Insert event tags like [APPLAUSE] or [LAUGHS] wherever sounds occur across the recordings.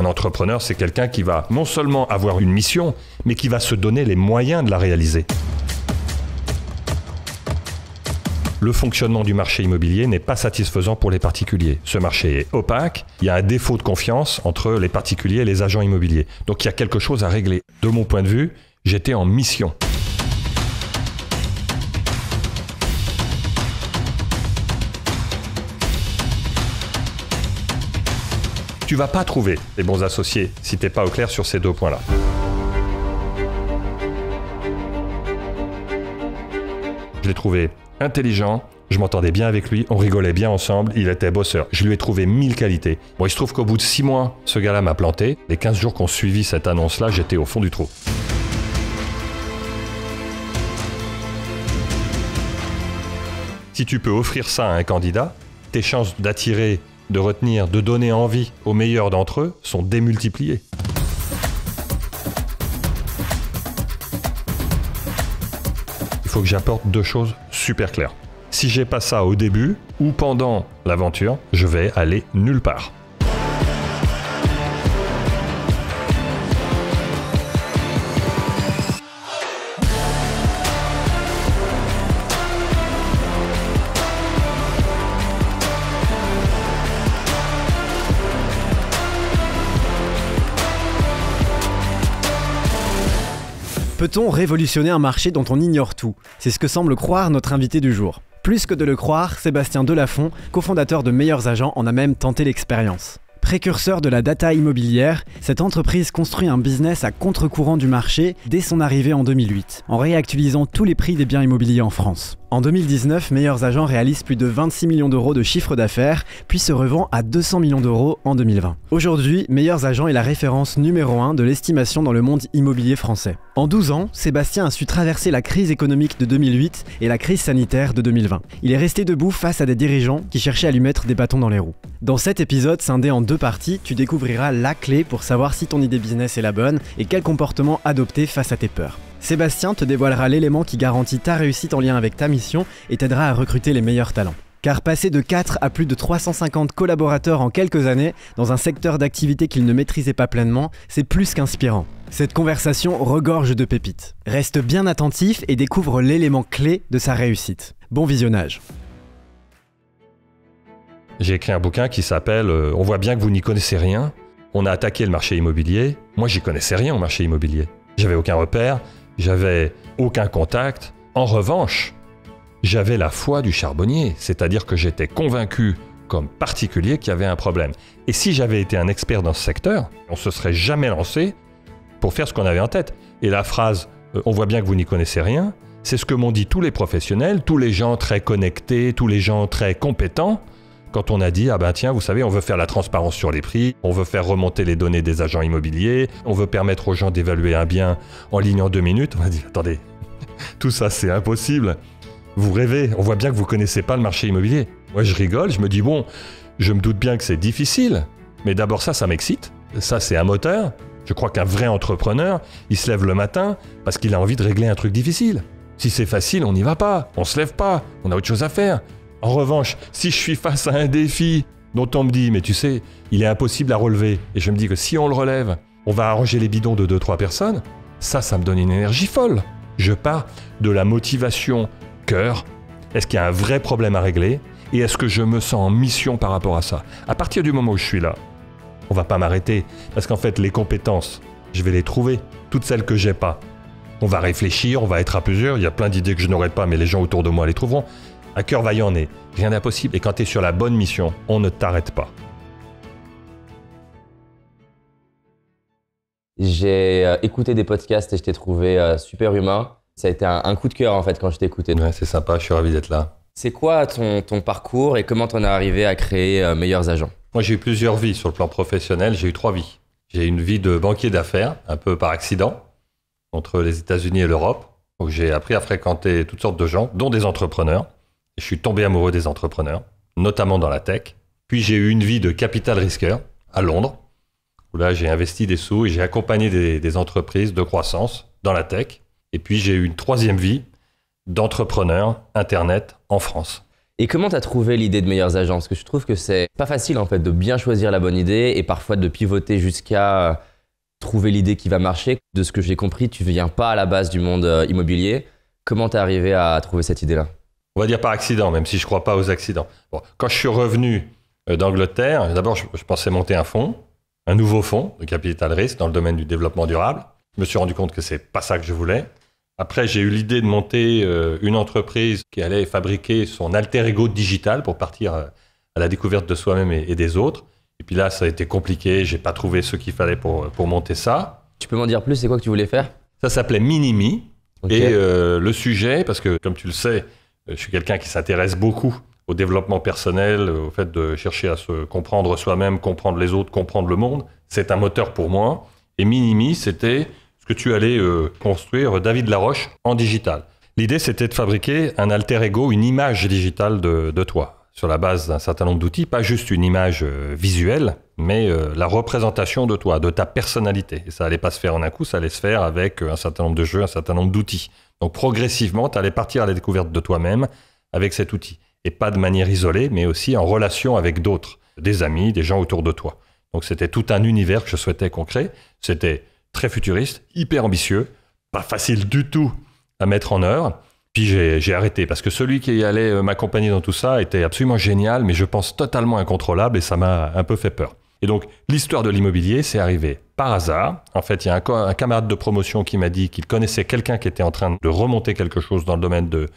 Un entrepreneur, c'est quelqu'un qui va non seulement avoir une mission, mais qui va se donner les moyens de la réaliser. Le fonctionnement du marché immobilier n'est pas satisfaisant pour les particuliers. Ce marché est opaque, il y a un défaut de confiance entre les particuliers et les agents immobiliers. Donc il y a quelque chose à régler. De mon point de vue, j'étais en mission. Tu vas pas trouver les bons associés si t'es pas au clair sur ces deux points-là. Je l'ai trouvé intelligent, je m'entendais bien avec lui, on rigolait bien ensemble, il était bosseur. Je lui ai trouvé mille qualités. Bon, il se trouve qu'au bout de six mois, ce gars-là m'a planté. Les 15 jours qu'on suivi cette annonce-là, j'étais au fond du trou. Si tu peux offrir ça à un candidat, tes chances d'attirer de retenir, de donner envie aux meilleurs d'entre eux sont démultipliés. Il faut que j'apporte deux choses super claires. Si j'ai pas ça au début ou pendant l'aventure, je vais aller nulle part. Peut-on révolutionner un marché dont on ignore tout C'est ce que semble croire notre invité du jour. Plus que de le croire, Sébastien Delafont, cofondateur de Meilleurs Agents, en a même tenté l'expérience. Précurseur de la data immobilière, cette entreprise construit un business à contre-courant du marché dès son arrivée en 2008, en réactualisant tous les prix des biens immobiliers en France. En 2019, Meilleurs Agents réalise plus de 26 millions d'euros de chiffre d'affaires, puis se revend à 200 millions d'euros en 2020. Aujourd'hui, Meilleurs Agents est la référence numéro 1 de l'estimation dans le monde immobilier français. En 12 ans, Sébastien a su traverser la crise économique de 2008 et la crise sanitaire de 2020. Il est resté debout face à des dirigeants qui cherchaient à lui mettre des bâtons dans les roues. Dans cet épisode, scindé en deux parties, tu découvriras la clé pour savoir si ton idée business est la bonne et quel comportement adopter face à tes peurs. Sébastien te dévoilera l'élément qui garantit ta réussite en lien avec ta mission et t'aidera à recruter les meilleurs talents. Car passer de 4 à plus de 350 collaborateurs en quelques années, dans un secteur d'activité qu'il ne maîtrisait pas pleinement, c'est plus qu'inspirant. Cette conversation regorge de pépites. Reste bien attentif et découvre l'élément clé de sa réussite. Bon visionnage. J'ai écrit un bouquin qui s'appelle euh, On voit bien que vous n'y connaissez rien. On a attaqué le marché immobilier. Moi, j'y connaissais rien au marché immobilier. J'avais aucun repère, j'avais aucun contact. En revanche, j'avais la foi du charbonnier, c'est-à-dire que j'étais convaincu comme particulier qu'il y avait un problème. Et si j'avais été un expert dans ce secteur, on se serait jamais lancé pour faire ce qu'on avait en tête. Et la phrase euh, on voit bien que vous n'y connaissez rien, c'est ce que m'ont dit tous les professionnels, tous les gens très connectés, tous les gens très compétents quand on a dit, ah ben tiens, vous savez, on veut faire la transparence sur les prix, on veut faire remonter les données des agents immobiliers, on veut permettre aux gens d'évaluer un bien en ligne en deux minutes, on a dit, attendez, [LAUGHS] tout ça c'est impossible. Vous rêvez, on voit bien que vous connaissez pas le marché immobilier. Moi je rigole, je me dis, bon, je me doute bien que c'est difficile, mais d'abord ça, ça m'excite, ça c'est un moteur. Je crois qu'un vrai entrepreneur, il se lève le matin parce qu'il a envie de régler un truc difficile. Si c'est facile, on n'y va pas, on se lève pas, on a autre chose à faire. En revanche, si je suis face à un défi dont on me dit, mais tu sais, il est impossible à relever, et je me dis que si on le relève, on va arranger les bidons de 2-3 personnes, ça, ça me donne une énergie folle. Je pars de la motivation cœur. Est-ce qu'il y a un vrai problème à régler Et est-ce que je me sens en mission par rapport à ça À partir du moment où je suis là, on va pas m'arrêter, parce qu'en fait, les compétences, je vais les trouver, toutes celles que j'ai pas. On va réfléchir, on va être à plusieurs, il y a plein d'idées que je n'aurais pas, mais les gens autour de moi les trouveront. Un cœur vaillant n'est rien d'impossible et quand tu es sur la bonne mission, on ne t'arrête pas. J'ai euh, écouté des podcasts et je t'ai trouvé euh, super humain. Ça a été un, coup de cœur en fait quand je t'ai écouté. Ouais, c'est sympa, je suis ravi d'être là. C'est quoi ton, parcours et comment t'en es arrivé à créer euh, Meilleurs Agents Moi j'ai eu plusieurs vies sur le plan professionnel, j'ai eu trois vies. J'ai une vie de banquier d'affaires, un peu par accident, entre les États-Unis et l'Europe. j'ai appris à fréquenter toutes sortes de gens, dont des entrepreneurs je suis tombé amoureux des entrepreneurs, notamment dans la tech. Puis j'ai eu une vie de capital risqueur à Londres, où là j'ai investi des sous et j'ai accompagné des, entreprises de croissance dans la tech. Et puis j'ai eu une troisième vie d'entrepreneur Internet en France. Et comment tu as trouvé l'idée de Meilleures agences Parce que je trouve que c'est pas facile en fait de bien choisir la bonne idée et parfois de pivoter jusqu'à euh, trouver l'idée qui va marcher. De ce que j'ai compris, tu viens pas à la base du monde euh, immobilier. Comment tu es arrivé à trouver cette idée-là on va dire par accident, même si je ne crois pas aux accidents. quand je suis revenu euh, d'Angleterre, d'abord, je, pensais monter un fonds, un nouveau fonds de capital risque dans le domaine du développement durable. Je me suis rendu compte que c'est pas ça que je voulais. Après, j'ai eu l'idée de monter euh, une entreprise qui allait fabriquer son alter ego digital pour partir euh, à la découverte de soi-même et, des autres. Et puis là, ça a été compliqué. J'ai pas trouvé ce qu'il fallait pour, pour monter ça. Tu peux m'en dire plus C'est quoi que tu voulais faire Ça s'appelait Minimi. Et le sujet, parce que comme tu le sais, euh, je suis quelqu'un qui s'intéresse beaucoup au développement personnel, euh, au fait de chercher à se comprendre soi-même, comprendre les autres, comprendre le monde. C'est un moteur pour moi. Et Minimi, c'était ce que tu allais euh, construire, David Laroche, en digital. L'idée, c'était de fabriquer un alter ego, une image digitale de, toi, sur la base d'un certain nombre d'outils, pas juste une image visuelle, mais la représentation de toi, de ta personnalité. Et ça allait pas se faire en un coup, ça allait se faire avec un certain nombre de jeux, un certain nombre d'outils. Donc progressivement, tu allais partir à la découverte de toi-même avec cet outil. Et pas de manière isolée, mais aussi en relation avec d'autres, des amis, des gens autour de toi. Donc c'était tout un univers que je souhaitais concret. C'était très futuriste, hyper ambitieux, pas facile du tout à mettre en œuvre. Puis j'ai arrêté parce que celui qui allait euh, m'accompagner dans tout ça était absolument génial, mais je pense totalement incontrôlable et ça m'a un peu fait peur. Et donc l'histoire de l'immobilier, c'est arrivé par hasard. En fait, il y a un, camarade de promotion qui m'a dit qu'il connaissait quelqu'un qui était en train de remonter quelque chose dans le domaine de,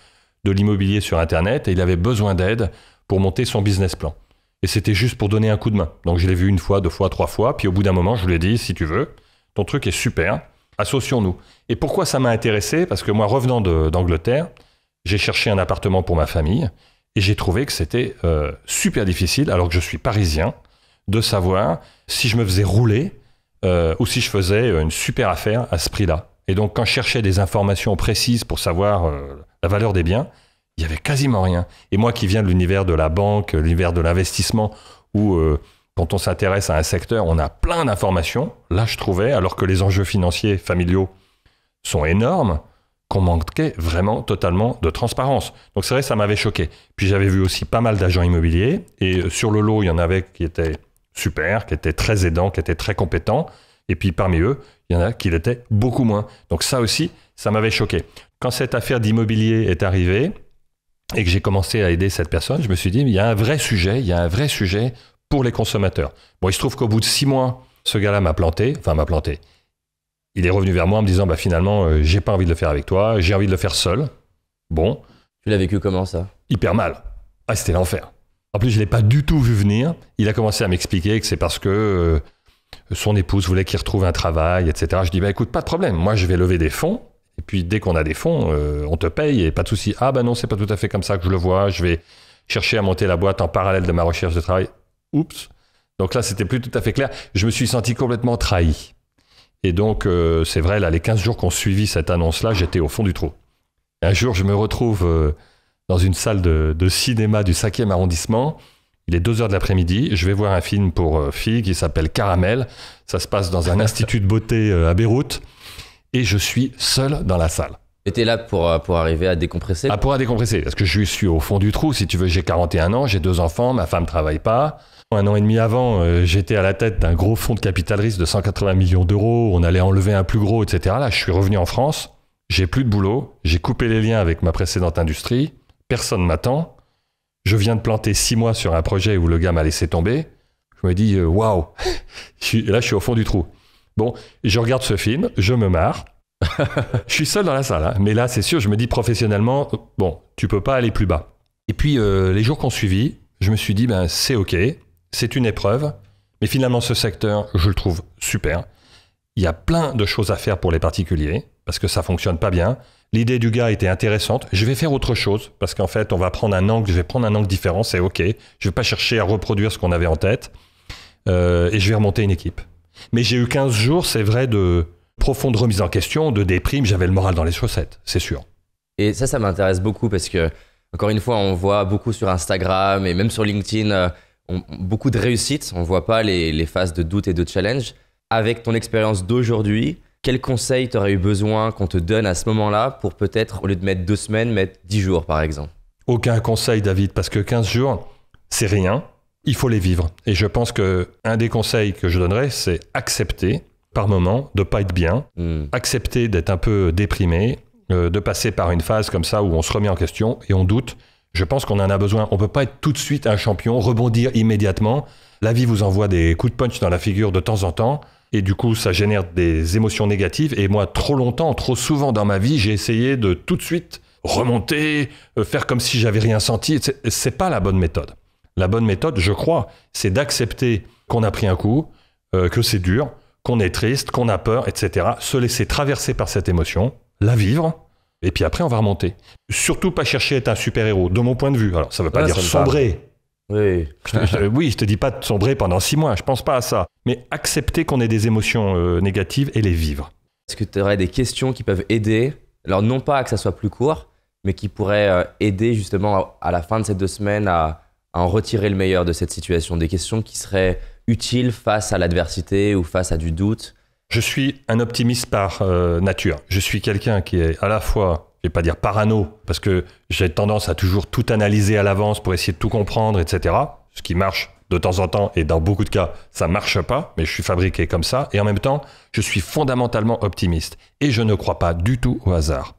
l'immobilier sur Internet et il avait besoin d'aide pour monter son business plan. Et c'était juste pour donner un coup de main. Donc je l'ai vu une fois, deux fois, trois fois, puis au bout d'un moment, je lui ai dit, si tu veux, ton truc est super, associons-nous. Et pourquoi ça m'a intéressé Parce que moi, revenant d'Angleterre, j'ai cherché un appartement pour ma famille et j'ai trouvé que c'était euh, super difficile, alors que je suis parisien, de savoir si je me faisais rouler ou euh, si je faisais euh, une super affaire à ce prix-là. Et donc, quand je cherchais des informations précises pour savoir euh, la valeur des biens, il y avait quasiment rien. Et moi qui viens de l'univers de la banque, l'univers de l'investissement, où quand on s'intéresse à un secteur, on a plein d'informations, là je trouvais, alors que les enjeux financiers familiaux sont énormes, qu'on manquait vraiment totalement de transparence. Donc c'est vrai, ça m'avait choqué. Puis j'avais vu aussi pas mal d'agents immobiliers, et sur le lot, il y en avait qui étaient super, qui était très aidant, qui était très compétent, Et puis parmi eux, il y en a qui l'étaient beaucoup moins. Donc ça aussi, ça m'avait choqué. Quand cette affaire d'immobilier est arrivée et que j'ai commencé à aider cette personne, je me suis dit, il y a un vrai sujet, il y a un vrai sujet pour les consommateurs. Bon, il se trouve qu'au bout de six mois, ce gars-là m'a planté, enfin m'a planté. Il est revenu vers moi en me disant, bah, finalement, euh, j'ai pas envie de le faire avec toi, j'ai envie de le faire seul. Bon. Tu l'as vécu comment ça Hyper mal. Ah, c'était l'enfer. En plus, je ne l'ai pas du tout vu venir. Il a commencé à m'expliquer que c'est parce que euh, son épouse voulait qu'il retrouve un travail, etc. Je dis, bah, écoute, pas de problème, moi je vais lever des fonds, et puis dès qu'on a des fonds, euh, on te paye, et pas de souci. Ah bah non, c'est pas tout à fait comme ça que je le vois, je vais chercher à monter la boîte en parallèle de ma recherche de travail. Oups. Donc là, c'était plus tout à fait clair. Je me suis senti complètement trahi. Et donc, euh, c'est vrai, là, les 15 jours qu'on suivit cette annonce-là, j'étais au fond du trou. Un jour, je me retrouve dans une salle de, cinéma du 5e arrondissement. Il est 2h de l'après-midi. Je vais voir un film pour euh, filles qui s'appelle Caramel. Ça se passe dans un [LAUGHS] institut de beauté euh, à Beyrouth. Et je suis seul dans la salle. Et t'es là pour, euh, pour arriver à décompresser ah, Pour à décompresser, parce que je suis au fond du trou, si tu veux. J'ai 41 ans, j'ai deux enfants, ma femme travaille pas. Un an et demi avant, j'étais à la tête d'un gros fonds de capital risque de 180 millions d'euros. On allait enlever un plus gros, etc. Là, je suis revenu en France. J'ai plus de boulot. J'ai coupé les liens avec ma précédente industrie personne m'attend, je viens de planter six mois sur un projet où le gars m'a laissé tomber, je me dis, euh, waouh, [LAUGHS] là je suis au fond du trou. Bon, je regarde ce film, je me marre, [LAUGHS] je suis seul dans la salle, hein. mais là c'est sûr, je me dis professionnellement, bon, tu peux pas aller plus bas. Et puis euh, les jours ont suivi, je me suis dit, ben c'est ok, c'est une épreuve, mais finalement ce secteur, je le trouve super. Il y a plein de choses à faire pour les particuliers, parce que ça fonctionne pas bien. L'idée du gars était intéressante. Je vais faire autre chose parce qu'en fait, on va prendre un angle. Je vais prendre un angle différent. C'est ok. Je ne vais pas chercher à reproduire ce qu'on avait en tête euh, et je vais remonter une équipe. Mais j'ai eu 15 jours, c'est vrai, de profonde remise en question, de déprime. J'avais le moral dans les chaussettes, c'est sûr. Et ça, ça m'intéresse beaucoup parce que encore une fois, on voit beaucoup sur Instagram et même sur LinkedIn euh, beaucoup de réussites. On voit pas les, les, phases de doute et de challenge. Avec ton expérience d'aujourd'hui, quel conseil t'aurais eu besoin qu'on te donne à ce moment-là pour peut-être, au lieu de mettre deux semaines, mettre dix jours par exemple Aucun conseil, David, parce que 15 jours, c'est rien. Il faut les vivre. Et je pense que un des conseils que je donnerais, c'est accepter par moment de pas être bien, hmm. accepter d'être un peu déprimé, euh, de passer par une phase comme ça où on se remet en question et on doute. Je pense qu'on en a besoin. On peut pas être tout de suite un champion, rebondir immédiatement. La vie vous envoie des coups de punch dans la figure de temps en temps. Et du coup, ça génère des émotions négatives. Et moi, trop longtemps, trop souvent dans ma vie, j'ai essayé de tout de suite remonter, euh, faire comme si j'avais rien senti. C'est pas la bonne méthode. La bonne méthode, je crois, c'est d'accepter qu'on a pris un coup, euh, que c'est dur, qu'on est triste, qu'on a peur, etc. Se laisser traverser par cette émotion, la vivre, et puis après, on va remonter. Surtout pas chercher à être un super-héros, de mon point de vue. Alors, ça ne veut pas dire sombrer, oui. Je te, te dis pas de sombrer pendant six mois, je pense pas à ça. Mais accepter qu'on ait des émotions euh, négatives et les vivre. Est-ce que tu aurais des questions qui peuvent aider Alors, non pas à que ça soit plus court, mais qui pourraient euh, aider justement à, la fin de ces deux semaines à, en retirer le meilleur de cette situation. Des questions qui seraient utiles face à l'adversité ou face à du doute je suis un optimiste par euh, nature. Je suis quelqu'un qui est à la fois, je vais pas dire parano, parce que j'ai tendance à toujours tout analyser à l'avance pour essayer de tout comprendre, etc. Ce qui marche de temps en temps, et dans beaucoup de cas, ça marche pas, mais je suis fabriqué comme ça. Et en même temps, je suis fondamentalement optimiste. Et je ne crois pas du tout au hasard.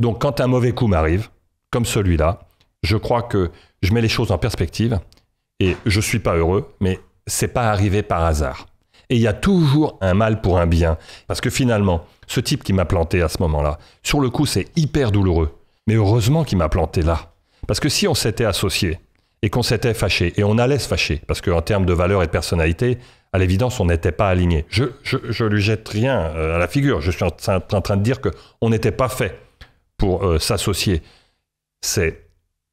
Donc quand un mauvais coup m'arrive, comme celui-là, je crois que je mets les choses en perspective et je suis pas heureux, mais c'est pas arrivé par hasard. Et il y a toujours un mal pour un bien. Parce que finalement, ce type qui m'a planté à ce moment-là, sur le coup, c'est hyper douloureux. Mais heureusement qu'il m'a planté là. Parce que si on s'était associé et qu'on s'était fâché, et on allait se fâcher, parce qu'en termes de valeur et de personnalité, à l'évidence, on n'était pas aligné. Je, je, lui jette rien euh, à la figure. Je suis en train, de dire qu'on n'était pas fait pour euh, s'associer. C'est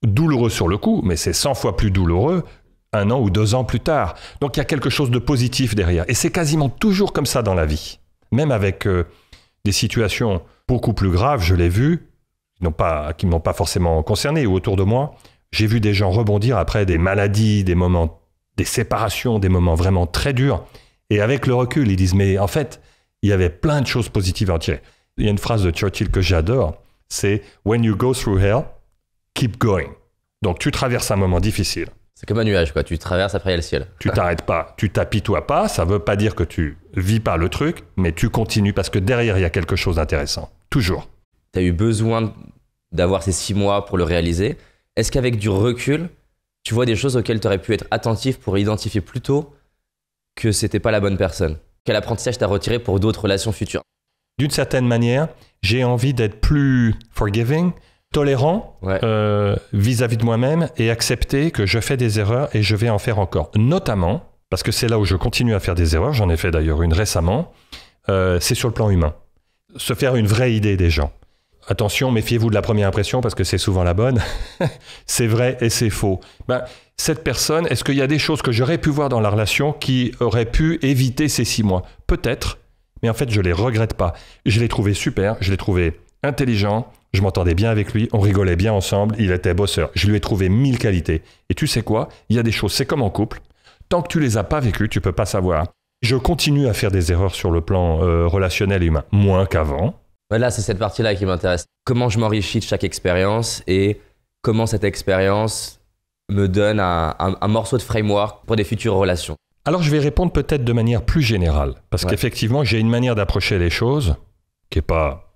douloureux sur le coup, mais c'est 100 fois plus douloureux un an ou deux ans plus tard. Donc il y a quelque chose de positif derrière. Et c'est quasiment toujours comme ça dans la vie. Même avec euh, des situations beaucoup plus graves, je l'ai vu, qui pas, qui m'ont pas forcément concerné ou autour de moi, j'ai vu des gens rebondir après des maladies, des moments, des séparations, des moments vraiment très durs. Et avec le recul, ils disent, mais en fait, il y avait plein de choses positives à tirer. Il y a une phrase de Churchill que j'adore, c'est ⁇ When you go through hell, keep going ⁇ Donc tu traverses un moment difficile, c'est comme un nuage, quoi. Tu traverses, après il y a le ciel. Tu t'arrêtes pas, tu t'apitoies pas. Ça veut pas dire que tu vis pas le truc, mais tu continues parce que derrière, il y a quelque chose d'intéressant. Toujours. Tu as eu besoin d'avoir ces six mois pour le réaliser. Est-ce qu'avec du recul, tu vois des choses auxquelles tu aurais pu être attentif pour identifier plus tôt que c'était pas la bonne personne Quel apprentissage t'as retiré pour d'autres relations futures D'une certaine manière, j'ai envie d'être plus forgiving, tolérant euh, vis-à-vis de moi-même et accepter que je fais des erreurs et je vais en faire encore. Notamment, parce que c'est là où je continue à faire des erreurs, j'en ai fait d'ailleurs une récemment, euh, c'est sur le plan humain. Se faire une vraie idée des gens. Attention, méfiez-vous de la première impression parce que c'est souvent la bonne. [LAUGHS] c'est vrai et c'est faux. Ben, cette personne, est-ce qu'il y a des choses que j'aurais pu voir dans la relation qui auraient pu éviter ces six mois Peut-être, mais en fait, je ne les regrette pas. Je l'ai trouvé super, je l'ai trouvé intelligent, je m'entendais bien avec lui, on rigolait bien ensemble, il était bosseur. Je lui ai trouvé mille qualités. Et tu sais quoi Il y a des choses, c'est comme en couple. Tant que tu les as pas vécues, tu peux pas savoir. Je continue à faire des erreurs sur le plan euh, relationnel et humain, moins qu'avant. voilà c'est cette partie-là qui m'intéresse. Comment je m'enrichis de chaque expérience et comment cette expérience me donne un, morceau de framework pour des futures relations. Alors je vais répondre peut-être de manière plus générale, parce qu'effectivement j'ai une manière d'approcher les choses qui n'est pas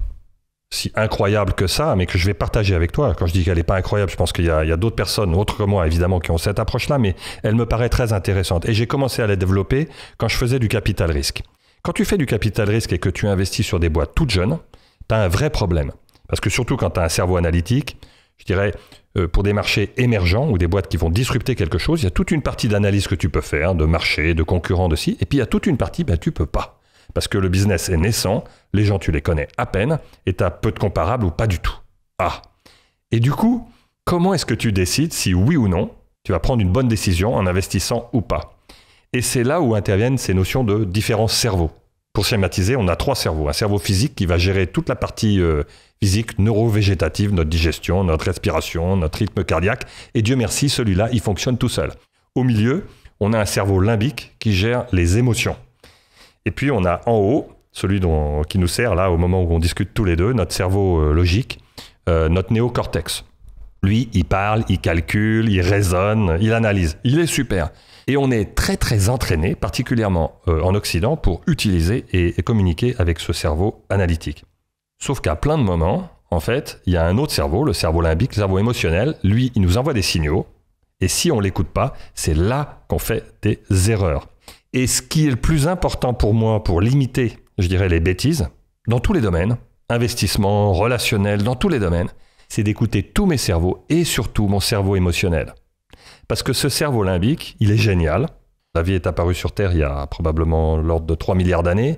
si incroyable que ça, mais que je vais partager avec toi. Quand je dis qu'elle n'est pas incroyable, je pense qu'il y a, d'autres personnes, autres que moi évidemment, qui ont cette approche-là, mais elle me paraît très intéressante. Et j'ai commencé à la développer quand je faisais du capital risque. Quand tu fais du capital risque et que tu investis sur des boîtes toutes jeunes, tu as un vrai problème. Parce que surtout quand tu as un cerveau analytique, je dirais, euh, pour des marchés émergents ou des boîtes qui vont disrupter quelque chose, il y a toute une partie d'analyse que tu peux faire, de marché, de concurrents, de si, et puis il y a toute une partie, ben, tu peux pas. Parce que le business est naissant, les gens tu les connais à peine, et tu as peu de comparables ou pas du tout. Ah Et du coup, comment est-ce que tu décides si oui ou non tu vas prendre une bonne décision en investissant ou pas Et c'est là où interviennent ces notions de différents cerveaux. Pour schématiser, on a trois cerveaux. Un cerveau physique qui va gérer toute la partie euh, physique, neuro-végétative, notre digestion, notre respiration, notre rythme cardiaque. Et Dieu merci, celui-là, il fonctionne tout seul. Au milieu, on a un cerveau limbique qui gère les émotions. Et puis on a en haut, celui qui nous sert là au moment où on discute tous les deux, notre cerveau euh, logique, euh, notre néocortex. Lui, il parle, il calcule, il raisonne, il analyse. Il est super. Et on est très très entraîné, particulièrement euh, en Occident, pour utiliser et, communiquer avec ce cerveau analytique. Sauf qu'à plein de moments, en fait, il y a un autre cerveau, le cerveau limbique, le cerveau émotionnel. Lui, il nous envoie des signaux. Et si on l'écoute pas, c'est là qu'on fait des erreurs. Et ce qui est le plus important pour moi pour limiter, je dirais, les bêtises, dans tous les domaines, investissement, relationnel, dans tous les domaines, c'est d'écouter tous mes cerveaux et surtout mon cerveau émotionnel. Parce que ce cerveau limbique, il est génial. La vie est apparue sur Terre il y a probablement l'ordre de 3 milliards d'années.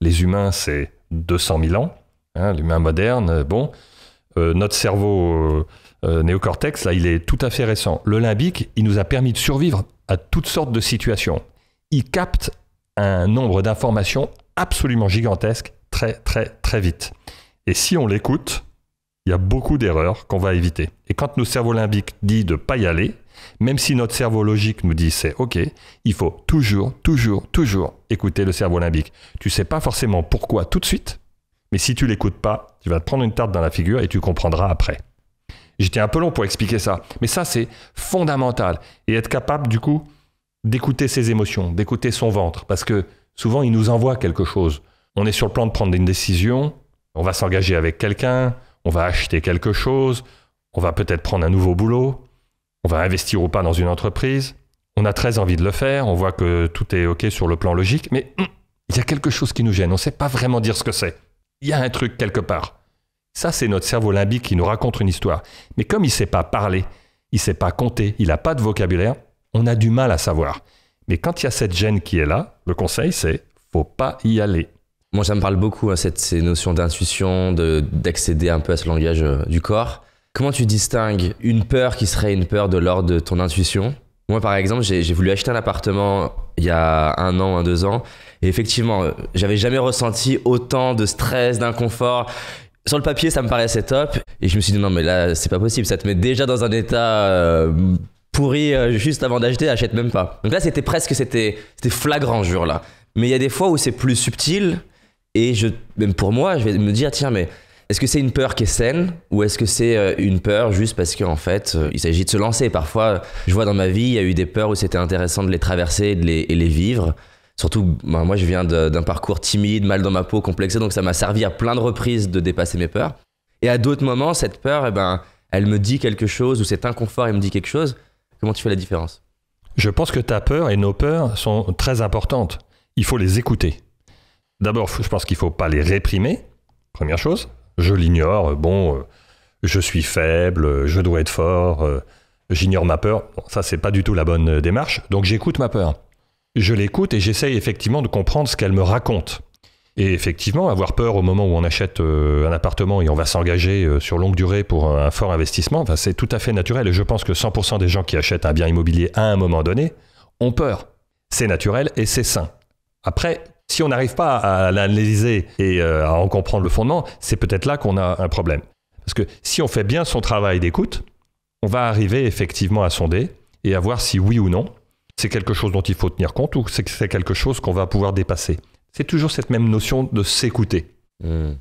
Les humains, c'est 200 000 ans. Hein, l'humain moderne, bon. Euh, notre cerveau euh, euh, néocortex, là, il est tout à fait récent. Le limbique, il nous a permis de survivre à toutes sortes de situations il capte un nombre d'informations absolument gigantesque très très très vite. Et si on l'écoute, il y a beaucoup d'erreurs qu'on va éviter. Et quand notre cerveau limbique dit de pas y aller, même si notre cerveau logique nous dit c'est OK, il faut toujours, toujours, toujours écouter le cerveau limbique. Tu sais pas forcément pourquoi tout de suite, mais si tu l'écoutes pas, tu vas te prendre une tarte dans la figure et tu comprendras après. J'étais un peu long pour expliquer ça, mais ça c'est fondamental. Et être capable du coup d'écouter ses émotions, d'écouter son ventre, parce que souvent il nous envoie quelque chose. On est sur le plan de prendre une décision, on va s'engager avec quelqu'un, on va acheter quelque chose, on va peut-être prendre un nouveau boulot, on va investir ou pas dans une entreprise. On a très envie de le faire, on voit que tout est OK sur le plan logique, mais il y a quelque chose qui nous gêne, on ne sait pas vraiment dire ce que c'est. Il y a un truc quelque part. Ça, c'est notre cerveau limbique qui nous raconte une histoire. Mais comme il ne sait pas parler, il ne sait pas compter, il n'a pas de vocabulaire, on a du mal à savoir. Mais quand il y a cette gêne qui est là, le conseil, c'est faut pas y aller. Moi, ça me parle beaucoup, hein, cette, ces notions d'intuition, d'accéder un peu à ce langage euh, du corps. Comment tu distingues une peur qui serait une peur de l'ordre de ton intuition Moi, par exemple, j'ai voulu acheter un appartement il y a un an, un, deux ans. Et effectivement, euh, j'avais jamais ressenti autant de stress, d'inconfort. Sur le papier, ça me paraissait top. Et je me suis dit, non, mais là, c'est pas possible. Ça te met déjà dans un état euh, pourri euh, juste avant d'acheter, achète même pas. Donc là, c'était presque, c'était, c'était flagrant, jure là. Mais il y a des fois où c'est plus subtil et je, même pour moi, je vais me dire tiens, mais est-ce que c'est une peur qui est saine ou est-ce que c'est euh, une peur juste parce qu'en fait, euh, il s'agit de se lancer Parfois, je vois dans ma vie, il y a eu des peurs où c'était intéressant de les traverser et, de les, vivre. Surtout, ben, moi, je viens d'un parcours timide, mal dans ma peau, complexé, donc ça m'a servi à plein de reprises de dépasser mes peurs. Et à d'autres moments, cette peur, eh ben, elle me dit quelque chose ou cet inconfort, elle me dit quelque chose. Comment tu fais la différence Je pense que ta peur et nos peurs sont très importantes. Il faut les écouter. D'abord, je pense qu'il ne faut pas les réprimer, première chose. Je l'ignore, bon, euh, je suis faible, je dois être fort, euh, j'ignore ma peur. ça, c'est pas du tout la bonne euh, démarche. Donc j'écoute ma peur. Je l'écoute et j'essaye effectivement de comprendre ce qu'elle me raconte. Et effectivement, avoir peur au moment où on achète euh, un appartement et on va s'engager euh, sur longue durée pour un, fort investissement, c'est tout à fait naturel. Et je pense que 100% des gens qui achètent un bien immobilier à un moment donné ont peur. C'est naturel et c'est sain. Après, si on n'arrive pas à l'analyser et euh, à en comprendre le fondement, c'est peut-être là qu'on a un problème. Parce que si on fait bien son travail d'écoute, on va arriver effectivement à sonder et à voir si oui ou non, c'est quelque chose dont il faut tenir compte ou c'est quelque chose qu'on va pouvoir dépasser. C'est toujours cette même notion de s'écouter. Hmm.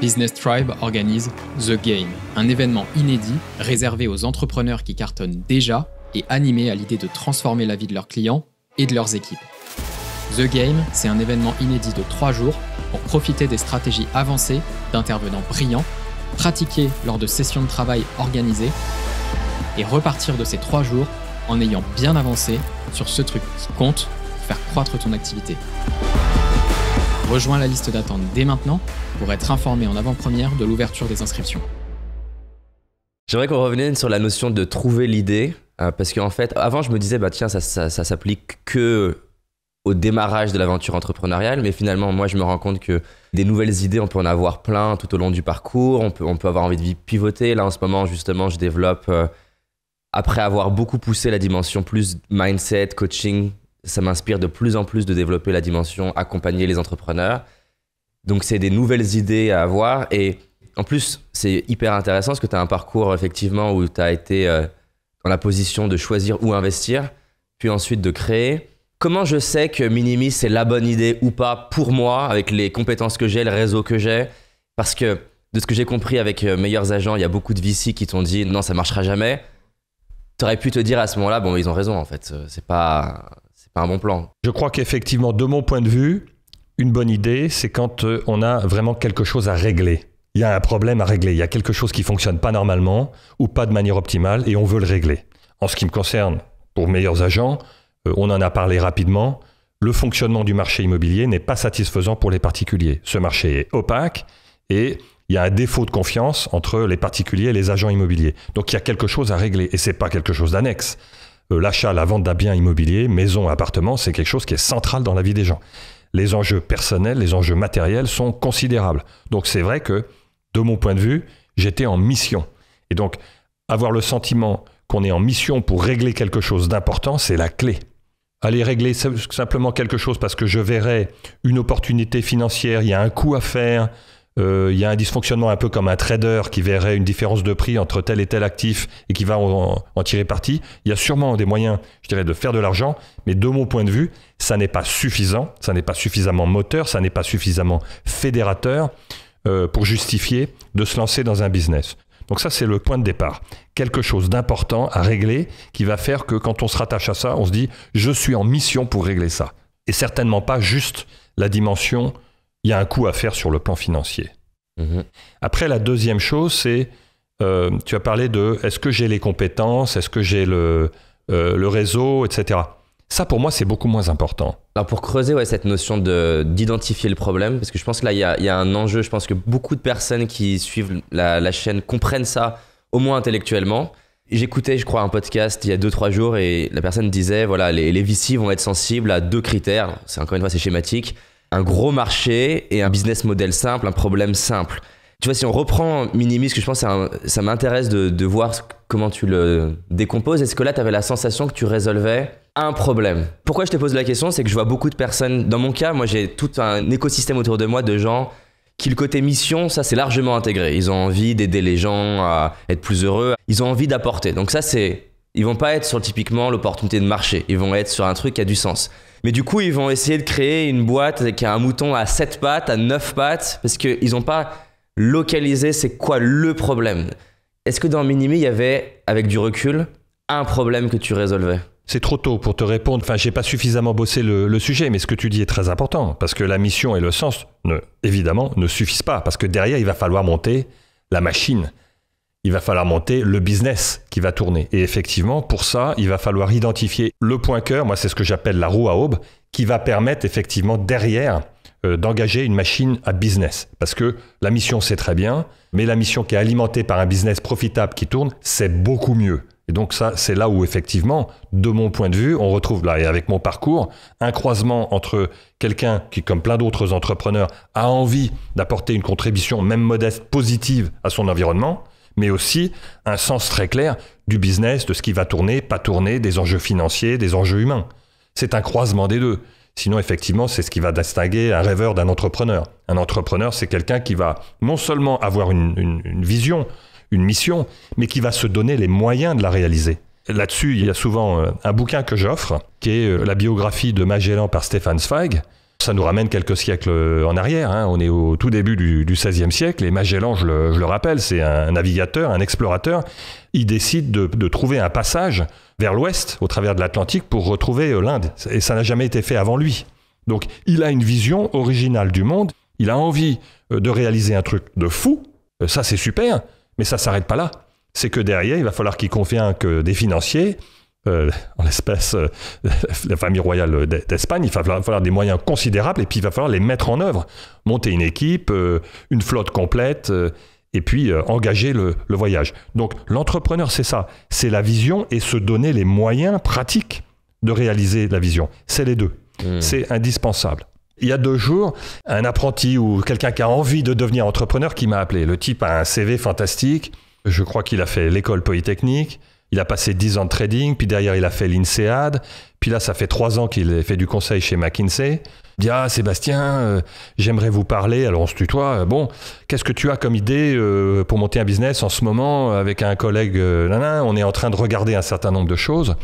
Business Tribe organise The Game, un événement inédit réservé aux entrepreneurs qui cartonnent déjà et animés à l'idée de transformer la vie de leurs clients et de leurs équipes. The Game, c'est un événement inédit de trois jours pour profiter des stratégies avancées d'intervenants brillants pratiquer lors de sessions de travail organisées et repartir de ces trois jours en ayant bien avancé sur ce truc qui compte faire croître ton activité. Rejoins la liste d'attente dès maintenant pour être informé en avant-première de l'ouverture des inscriptions. J'aimerais qu'on revenait sur la notion de trouver l'idée, hein, parce qu'en fait, avant je me disais, bah tiens, ça s'applique que au démarrage de l'aventure entrepreneuriale, mais finalement, moi, je me rends compte que des nouvelles idées, on peut en avoir plein tout au long du parcours, on peut, on peut avoir envie de pivoter. Là, en ce moment, justement, je développe, euh, après avoir beaucoup poussé la dimension plus mindset, coaching, ça m'inspire de plus en plus de développer la dimension accompagner les entrepreneurs. Donc, c'est des nouvelles idées à avoir. Et en plus, c'est hyper intéressant parce que tu as un parcours, effectivement, où tu as été euh, dans la position de choisir où investir, puis ensuite de créer Comment je sais que Minimi c'est la bonne idée ou pas pour moi, avec les compétences que j'ai, le réseau que j'ai Parce que de ce que j'ai compris avec euh, Meilleurs Agents, il y a beaucoup de VC qui t'ont dit non, ça marchera jamais. Tu aurais pu te dire à ce moment-là, bon, ils ont raison en fait, euh, c'est pas, c'est pas un bon plan. Je crois qu'effectivement, de mon point de vue, une bonne idée, c'est quand euh, on a vraiment quelque chose à régler. Il y a un problème à régler, il y a quelque chose qui fonctionne pas normalement ou pas de manière optimale et on veut le régler. En ce qui me concerne, pour Meilleurs Agents, euh, on en a parlé rapidement, le fonctionnement du marché immobilier n'est pas satisfaisant pour les particuliers. Ce marché est opaque et il y a un défaut de confiance entre les particuliers et les agents immobiliers. Donc il y a quelque chose à régler et c'est pas quelque chose d'annexe. Euh, l'achat, la vente d'un bien immobilier, maison, appartement, c'est quelque chose qui est central dans la vie des gens. Les enjeux personnels, les enjeux matériels sont considérables. Donc c'est vrai que, de mon point de vue, j'étais en mission. Et donc, avoir le sentiment qu'on est en mission pour régler quelque chose d'important, c'est la clé aller régler simplement quelque chose parce que je verrais une opportunité financière, il y a un coût à faire, euh, il y a un dysfonctionnement un peu comme un trader qui verrait une différence de prix entre tel et tel actif et qui va en, tirer parti. Il y a sûrement des moyens, je dirais, de faire de l'argent, mais de mon point de vue, ça n'est pas suffisant, ça n'est pas suffisamment moteur, ça n'est pas suffisamment fédérateur euh, pour justifier de se lancer dans un business. Donc ça, c'est le point de départ. Quelque chose d'important à régler qui va faire que quand on se rattache à ça, on se dit, je suis en mission pour régler ça. Et certainement pas juste la dimension, il y a un coût à faire sur le plan financier. Mhm. Après, la deuxième chose, c'est, euh, tu as parlé de, est-ce que j'ai les compétences, est-ce que j'ai le, euh, le réseau, etc. Ça, pour moi, c'est beaucoup moins important. Alors pour creuser ouais, cette notion d'identifier le problème, parce que je pense que là, il y a, un enjeu, je pense que beaucoup de personnes qui suivent la, chaîne comprennent ça, au moins intellectuellement. J'écoutais, je crois, un podcast il y a 2-3 jours et la personne disait, voilà, les, les VC vont être sensibles à deux critères, c'est encore une fois, c'est schématique, un gros marché et un business model simple, un problème simple tu vois, si on reprend Minimis, que je pense, que ça m'intéresse de, voir comment tu le décomposes. Est-ce que là, tu avais la sensation que tu résolvais un problème Pourquoi je te pose la question C'est que je vois beaucoup de personnes. Dans mon cas, moi, j'ai tout un écosystème autour de moi de gens qui, le côté mission, ça, c'est largement intégré. Ils ont envie d'aider les gens à être plus heureux. Ils ont envie d'apporter. Donc, ça, c'est. Ils vont pas être sur typiquement l'opportunité de marché. Ils vont être sur un truc qui a du sens. Mais du coup, ils vont essayer de créer une boîte qui a un mouton à 7 pattes, à 9 pattes, parce qu'ils ont pas localiser c'est quoi le problème. Est-ce que dans Minimi, il y avait, avec du recul, un problème que tu résolvais c'est trop tôt pour te répondre. Enfin, j'ai pas suffisamment bossé le, sujet, mais ce que tu dis est très important parce que la mission et le sens, évidemment, ne suffisent pas parce que derrière, il va falloir monter la machine. Il va falloir monter le business qui va tourner. Et effectivement, pour ça, il va falloir identifier le point cœur. Moi, c'est ce que j'appelle la roue à aube qui va permettre effectivement derrière euh, d'engager une machine à business. Parce que la mission, c'est très bien, mais la mission qui est alimentée par un business profitable qui tourne, c'est beaucoup mieux. Et donc ça, c'est là où effectivement, de mon point de vue, on retrouve là, et avec mon parcours, un croisement entre quelqu'un qui, comme plein d'autres entrepreneurs, a envie d'apporter une contribution, même modeste, positive à son environnement, mais aussi un sens très clair du business, de ce qui va tourner, pas tourner, des enjeux financiers, des enjeux humains. C'est un croisement des deux. Sinon, effectivement, c'est ce qui va distinguer un rêveur d'un entrepreneur. Un entrepreneur, c'est quelqu'un qui va non seulement avoir une, vision, une mission, mais qui va se donner les moyens de la réaliser. Là-dessus, il y a souvent euh, un bouquin que j'offre, qui est euh, la biographie de Magellan par Stéphane Zweig. Ça nous ramène quelques siècles euh, en arrière. Hein. On est au tout début du, XVIe siècle et Magellan, je le rappelle, c'est un navigateur, un explorateur il décide de, trouver un passage vers l'ouest, au travers de l'Atlantique, pour retrouver euh, l'Inde. Et ça n'a jamais été fait avant lui. Donc il a une vision originale du monde, il a envie euh, de réaliser un truc de fou, euh, ça c'est super, mais ça ne s'arrête pas là. C'est que derrière, il va falloir qu'il que des financiers, en l'espèce [LAUGHS] la famille royale d'Espagne, il va falloir des moyens considérables et puis il va falloir les mettre en œuvre, monter une équipe, une flotte complète et puis euh, engager le, voyage. Donc l'entrepreneur, c'est ça, c'est la vision et se donner les moyens pratiques de réaliser la vision. C'est les deux. Hmm. C'est indispensable. Il y a deux jours, un apprenti ou quelqu'un qui a envie de devenir entrepreneur qui m'a appelé. Le type a un CV fantastique. Je crois qu'il a fait l'école polytechnique. Il a passé 10 ans de trading, puis derrière, il a fait l'INSEAD. Puis là, ça fait 3 ans qu'il fait du conseil chez McKinsey. Il dit Ah, Sébastien, euh, j'aimerais vous parler. Alors, on se tutoie. Euh, bon, qu'est-ce que tu as comme idée euh, pour monter un business en ce moment avec un collègue On est en train de regarder un certain nombre de choses.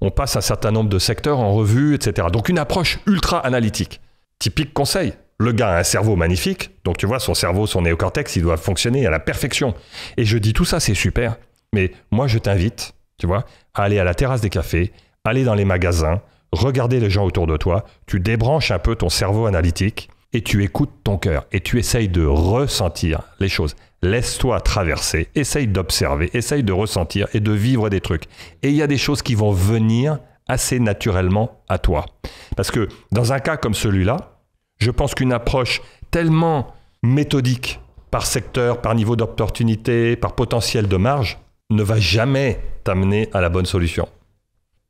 On passe un certain nombre de secteurs en revue, etc. Donc, une approche ultra analytique. Typique conseil. Le gars a un cerveau magnifique. Donc, tu vois, son cerveau, son néocortex, il doit fonctionner à la perfection. Et je dis Tout ça, c'est super. Mais moi, je t'invite, tu vois, à aller à la terrasse des cafés, aller dans les magasins, regarder les gens autour de toi, tu débranches un peu ton cerveau analytique et tu écoutes ton cœur et tu essayes de ressentir les choses. Laisse-toi traverser, essaye d'observer, essaye de ressentir et de vivre des trucs. Et il y a des choses qui vont venir assez naturellement à toi. Parce que dans un cas comme celui-là, je pense qu'une approche tellement méthodique par secteur, par niveau d'opportunité, par potentiel de marge, ne va jamais t'amener à la bonne solution.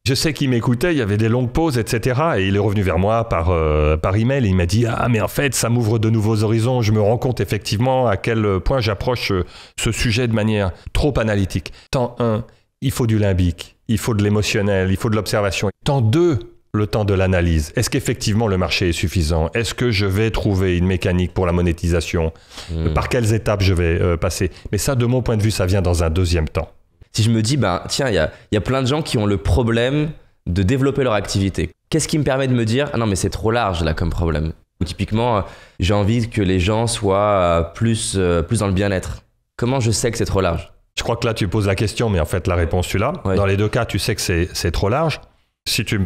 Je sais qu'il m'écoutait, il y avait des longues pauses, etc. Et il est revenu vers moi par, euh, par email il m'a dit Ah, mais en fait, ça m'ouvre de nouveaux horizons. Je me rends compte effectivement à quel point j'approche euh, ce sujet de manière trop analytique. Tant un, il faut du limbique, il faut de l'émotionnel, il faut de l'observation. Tant deux, le temps de l'analyse. Est-ce qu'effectivement le marché est suffisant Est-ce que je vais trouver une mécanique pour la monétisation hmm. Par quelles étapes je vais euh, passer Mais ça, de mon point de vue, ça vient dans un deuxième temps. Si je me dis, bah, tiens, il y a, y a, plein de gens qui ont le problème de développer leur activité. Qu'est-ce qui me permet de me dire, ah non, mais c'est trop large là comme problème Ou typiquement, euh, j'ai envie que les gens soient euh, plus, plus dans le bien-être. Comment je sais que c'est trop large je crois que là, tu poses la question, mais en fait, la réponse, tu là Dans les deux cas, tu sais que c'est trop large. Si tu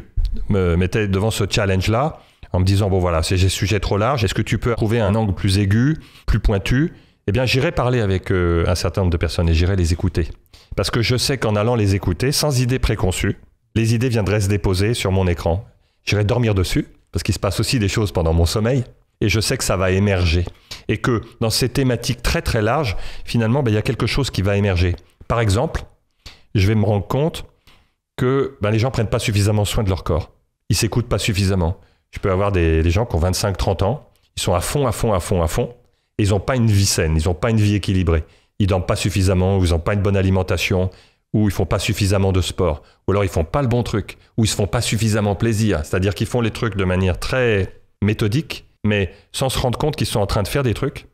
me mettait devant ce challenge-là en me disant, bon voilà, c'est un sujet trop large, est-ce que tu peux trouver un angle plus aigu, plus pointu Eh bien, j'irai parler avec euh, un certain nombre de personnes et j'irai les écouter. Parce que je sais qu'en allant les écouter, sans idée préconçue, les idées viendraient se déposer sur mon écran. J'irai dormir dessus, parce qu'il se passe aussi des choses pendant mon sommeil, et je sais que ça va émerger. Et que dans ces thématiques très très larges, finalement, ben, il y a quelque chose qui va émerger. Par exemple, je vais me rendre compte que ben, les gens prennent pas suffisamment soin de leur corps. Ils s'écoutent pas suffisamment. Je peux avoir des, gens qui ont 25-30 ans, ils sont à fond, à fond, à fond, à fond, et ils n'ont pas une vie saine, ils n'ont pas une vie équilibrée. Ils dorment pas suffisamment, ou ils n'ont pas une bonne alimentation, ou ils font pas suffisamment de sport, ou alors ils font pas le bon truc, ou ils se font pas suffisamment plaisir. C'est-à-dire qu'ils font les trucs de manière très méthodique, mais sans se rendre compte qu'ils sont en train de faire des trucs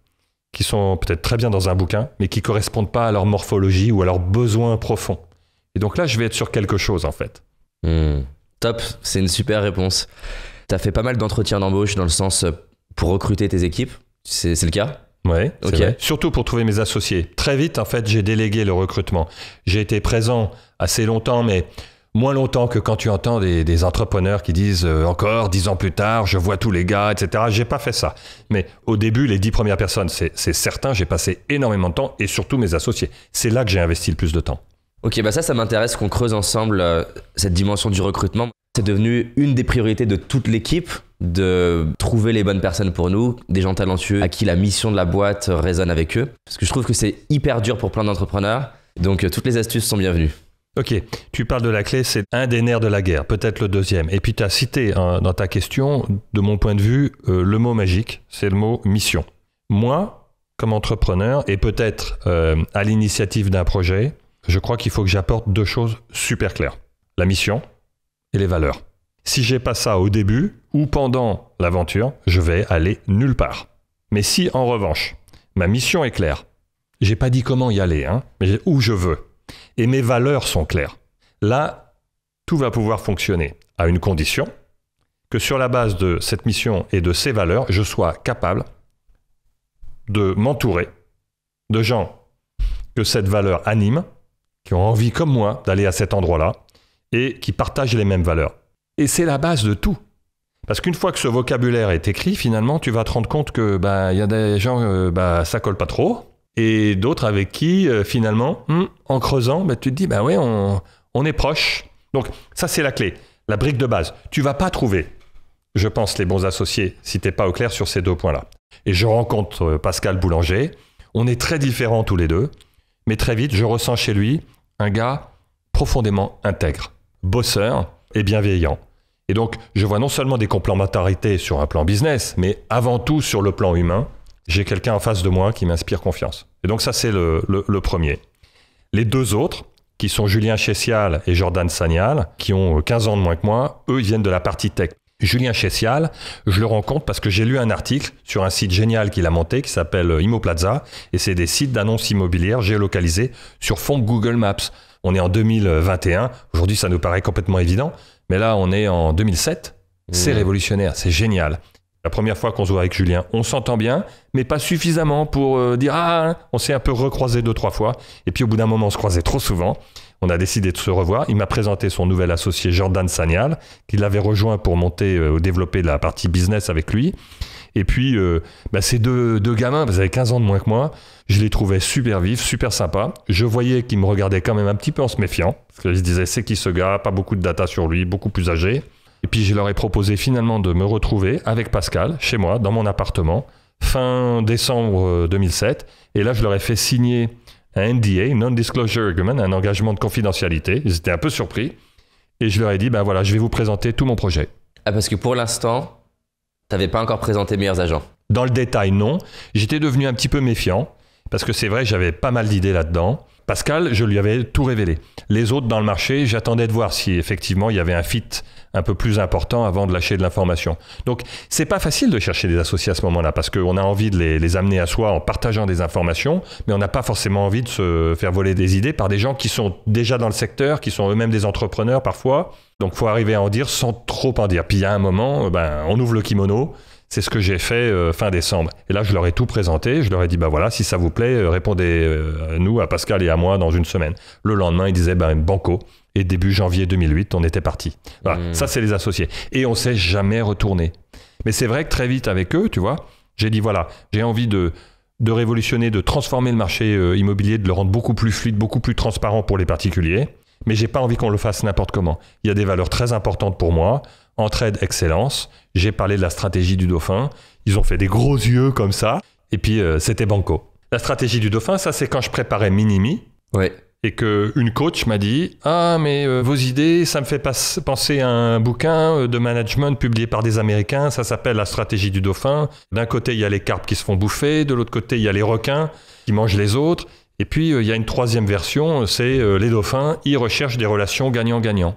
qui sont peut-être très bien dans un bouquin, mais qui correspondent pas à leur morphologie ou à leurs besoins profonds. Et donc là, je vais être sur quelque chose en fait. Hmm. Top, c'est une super réponse. Tu as fait pas mal d'entretiens d'embauche dans le sens euh, pour recruter tes équipes, c'est le cas Ouais, Surtout pour trouver mes associés. Très vite, en fait, j'ai délégué le recrutement. J'ai été présent assez longtemps, mais moins longtemps que quand tu entends des, entrepreneurs qui disent euh, encore dix ans plus tard, je vois tous les gars, etc. J'ai pas fait ça. Mais au début, les dix premières personnes, c'est certain, j'ai passé énormément de temps et surtout mes associés. C'est là que j'ai investi le plus de temps. Ok, bah ça, ça m'intéresse qu'on creuse ensemble euh, cette dimension du recrutement. C'est devenu une des priorités de toute l'équipe de trouver les bonnes personnes pour nous, des gens talentueux à qui la mission de la boîte résonne avec eux. Parce que je trouve que c'est hyper dur pour plein d'entrepreneurs. Donc euh, toutes les astuces sont bienvenues. Ok, tu parles de la clé, c'est un des nerfs de la guerre, peut-être le deuxième. Et puis tu as cité hein, dans ta question, de mon point de vue, euh, le mot magique, c'est le mot mission. Moi, comme entrepreneur, et peut-être à l'initiative d'un projet, je crois qu'il faut que j'apporte deux choses super claires. La mission et les valeurs. Si j'ai pas ça au début ou pendant l'aventure, je vais aller nulle part. Mais si en revanche, ma mission est claire, j'ai pas dit comment y aller, hein, mais où je veux, et mes valeurs sont claires, là, tout va pouvoir fonctionner à une condition que sur la base de cette mission et de ces valeurs, je sois capable de m'entourer de gens que cette valeur anime qui ont envie comme moi d'aller à cet endroit-là et qui partagent les mêmes valeurs. Et c'est la base de tout. Parce qu'une fois que ce vocabulaire est écrit, finalement, tu vas te rendre compte que bah il y a des gens ça euh, bah ça colle pas trop et d'autres avec qui euh, finalement hmm, en creusant bah, tu te dis ben ouais on, est proche. Donc ça c'est la clé, la brique de base. Tu vas pas trouver je pense les bons associés si tu t'es pas au clair sur ces deux points-là. Et je rencontre euh, Pascal Boulanger, on est très différents tous les deux, mais très vite je ressens chez lui un gars profondément intègre, bosseur et bienveillant. Et donc, je vois non seulement des complémentarités sur un plan business, mais avant tout sur le plan humain, j'ai quelqu'un en face de moi qui m'inspire confiance. Et donc ça, c'est le, premier. Les deux autres, qui sont Julien Chessial et Jordan Sagnal, qui ont 15 euh, ans de moins que moi, eux, ils viennent de la partie tech. Julien Chessial, je le rencontre parce que j'ai lu un article sur un site génial qu'il a monté qui s'appelle euh, Imoplaza et c'est des sites d'annonces immobilières géolocalisés sur fond Google Maps. On est en 2021, aujourd'hui ça nous paraît complètement évident, mais là on est en 2007, c'est mmh. révolutionnaire, c'est génial. La première fois qu'on se voit avec Julien, on s'entend bien, mais pas suffisamment pour euh, dire ah, hein, on s'est un peu recroisé deux trois fois et puis au bout d'un moment on se croisait trop souvent on a décidé de se revoir. Il m'a présenté son nouvel associé Jordan Sagnal, qu'il avait rejoint pour monter, ou euh, développer la partie business avec lui. Et puis, euh, bah, ces deux, gamins, vous avez 15 ans de moins que moi, je les trouvais super vifs, super sympas. Je voyais qu'ils me regardaient quand même un petit peu en se méfiant, parce qu'ils se disaient, c'est qui ce gars, pas beaucoup de data sur lui, beaucoup plus âgé. Et puis, je leur ai proposé finalement de me retrouver avec Pascal, chez moi, dans mon appartement, fin décembre 2007. Euh, Et là, je leur ai fait signer un NDA, Non-Disclosure Agreement, un engagement de confidentialité. Ils étaient un peu surpris. Et je leur ai dit, ben voilà, je vais vous présenter tout mon projet. Ah, parce que pour l'instant, tu n'avais pas encore présenté Meilleurs Agents Dans le détail, non. J'étais devenu un petit peu méfiant, parce que c'est vrai, j'avais pas mal d'idées là-dedans. Pascal, je lui avais tout révélé. Les autres dans le marché, j'attendais de voir si effectivement il y avait un fit un peu plus important avant de lâcher de l'information. Donc, c'est pas facile de chercher des associés à ce moment-là parce qu'on a envie de les, amener à soi en partageant des informations, mais on n'a pas forcément envie de se faire voler des idées par des gens qui sont déjà dans le secteur, qui sont eux-mêmes des entrepreneurs parfois. Donc, faut arriver à en dire sans trop en dire. Puis, il y a un moment, ben, on ouvre le kimono c'est ce que j'ai fait euh, fin décembre. Et là, je leur ai tout présenté. Je leur ai dit, bah voilà, si ça vous plaît, euh, répondez répondez-nous euh, à Pascal et à moi dans une semaine. Le lendemain, ils disaient, ben banco. Et début janvier 2008, on était parti. Voilà, hmm. ça, c'est les associés. Et on s'est jamais retourné. Mais c'est vrai que très vite avec eux, tu vois, j'ai dit, voilà, j'ai envie de, de révolutionner, de transformer le marché immobilier, de le rendre beaucoup plus fluide, beaucoup plus transparent pour les particuliers. Mais j'ai pas envie qu'on le fasse n'importe comment. Il y a des valeurs très importantes pour moi. Entraide, excellence. J'ai parlé de la stratégie du dauphin. Ils ont fait des gros yeux comme ça. Et puis, euh, c'était banco. La stratégie du dauphin, ça, c'est quand je préparais Minimi. Ouais. Et une coach m'a dit Ah, mais euh, vos idées, ça me fait penser à un bouquin euh, de management publié par des Américains. Ça s'appelle La stratégie du dauphin. D'un côté, il y a les carpes qui se font bouffer. De l'autre côté, il y a les requins qui mangent les autres. Et puis, il y a une troisième version c'est les dauphins, ils recherchent des relations gagnant-gagnant.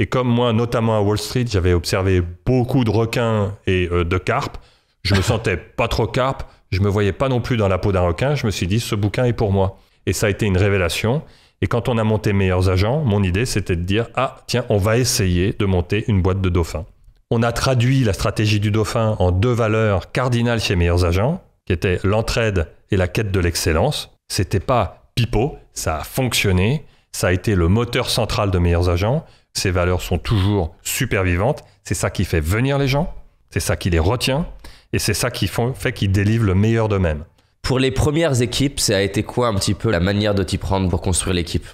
Et comme moi, notamment à Wall Street, j'avais observé beaucoup de requins et euh, de carpes, je me sentais [LAUGHS] pas trop carpe, je me voyais pas non plus dans la peau d'un requin, je me suis dit ce bouquin est pour moi. Et ça a été une révélation. Et quand on a monté Meilleurs Agents, mon idée c'était de dire ah tiens, on va essayer de monter une boîte de dauphins. On a traduit la stratégie du dauphin en deux valeurs cardinales chez Meilleurs Agents, qui étaient l'entraide et la quête de l'excellence. C'était pas pipeau, ça a fonctionné, ça a été le moteur central de Meilleurs Agents ces valeurs sont toujours super vivantes. C'est ça qui fait venir les gens, c'est ça qui les retient, et c'est ça qui fait qu'ils délivrent le meilleur d'eux-mêmes. Pour les premières équipes, ça a été quoi un petit peu la manière de t'y prendre pour construire l'équipe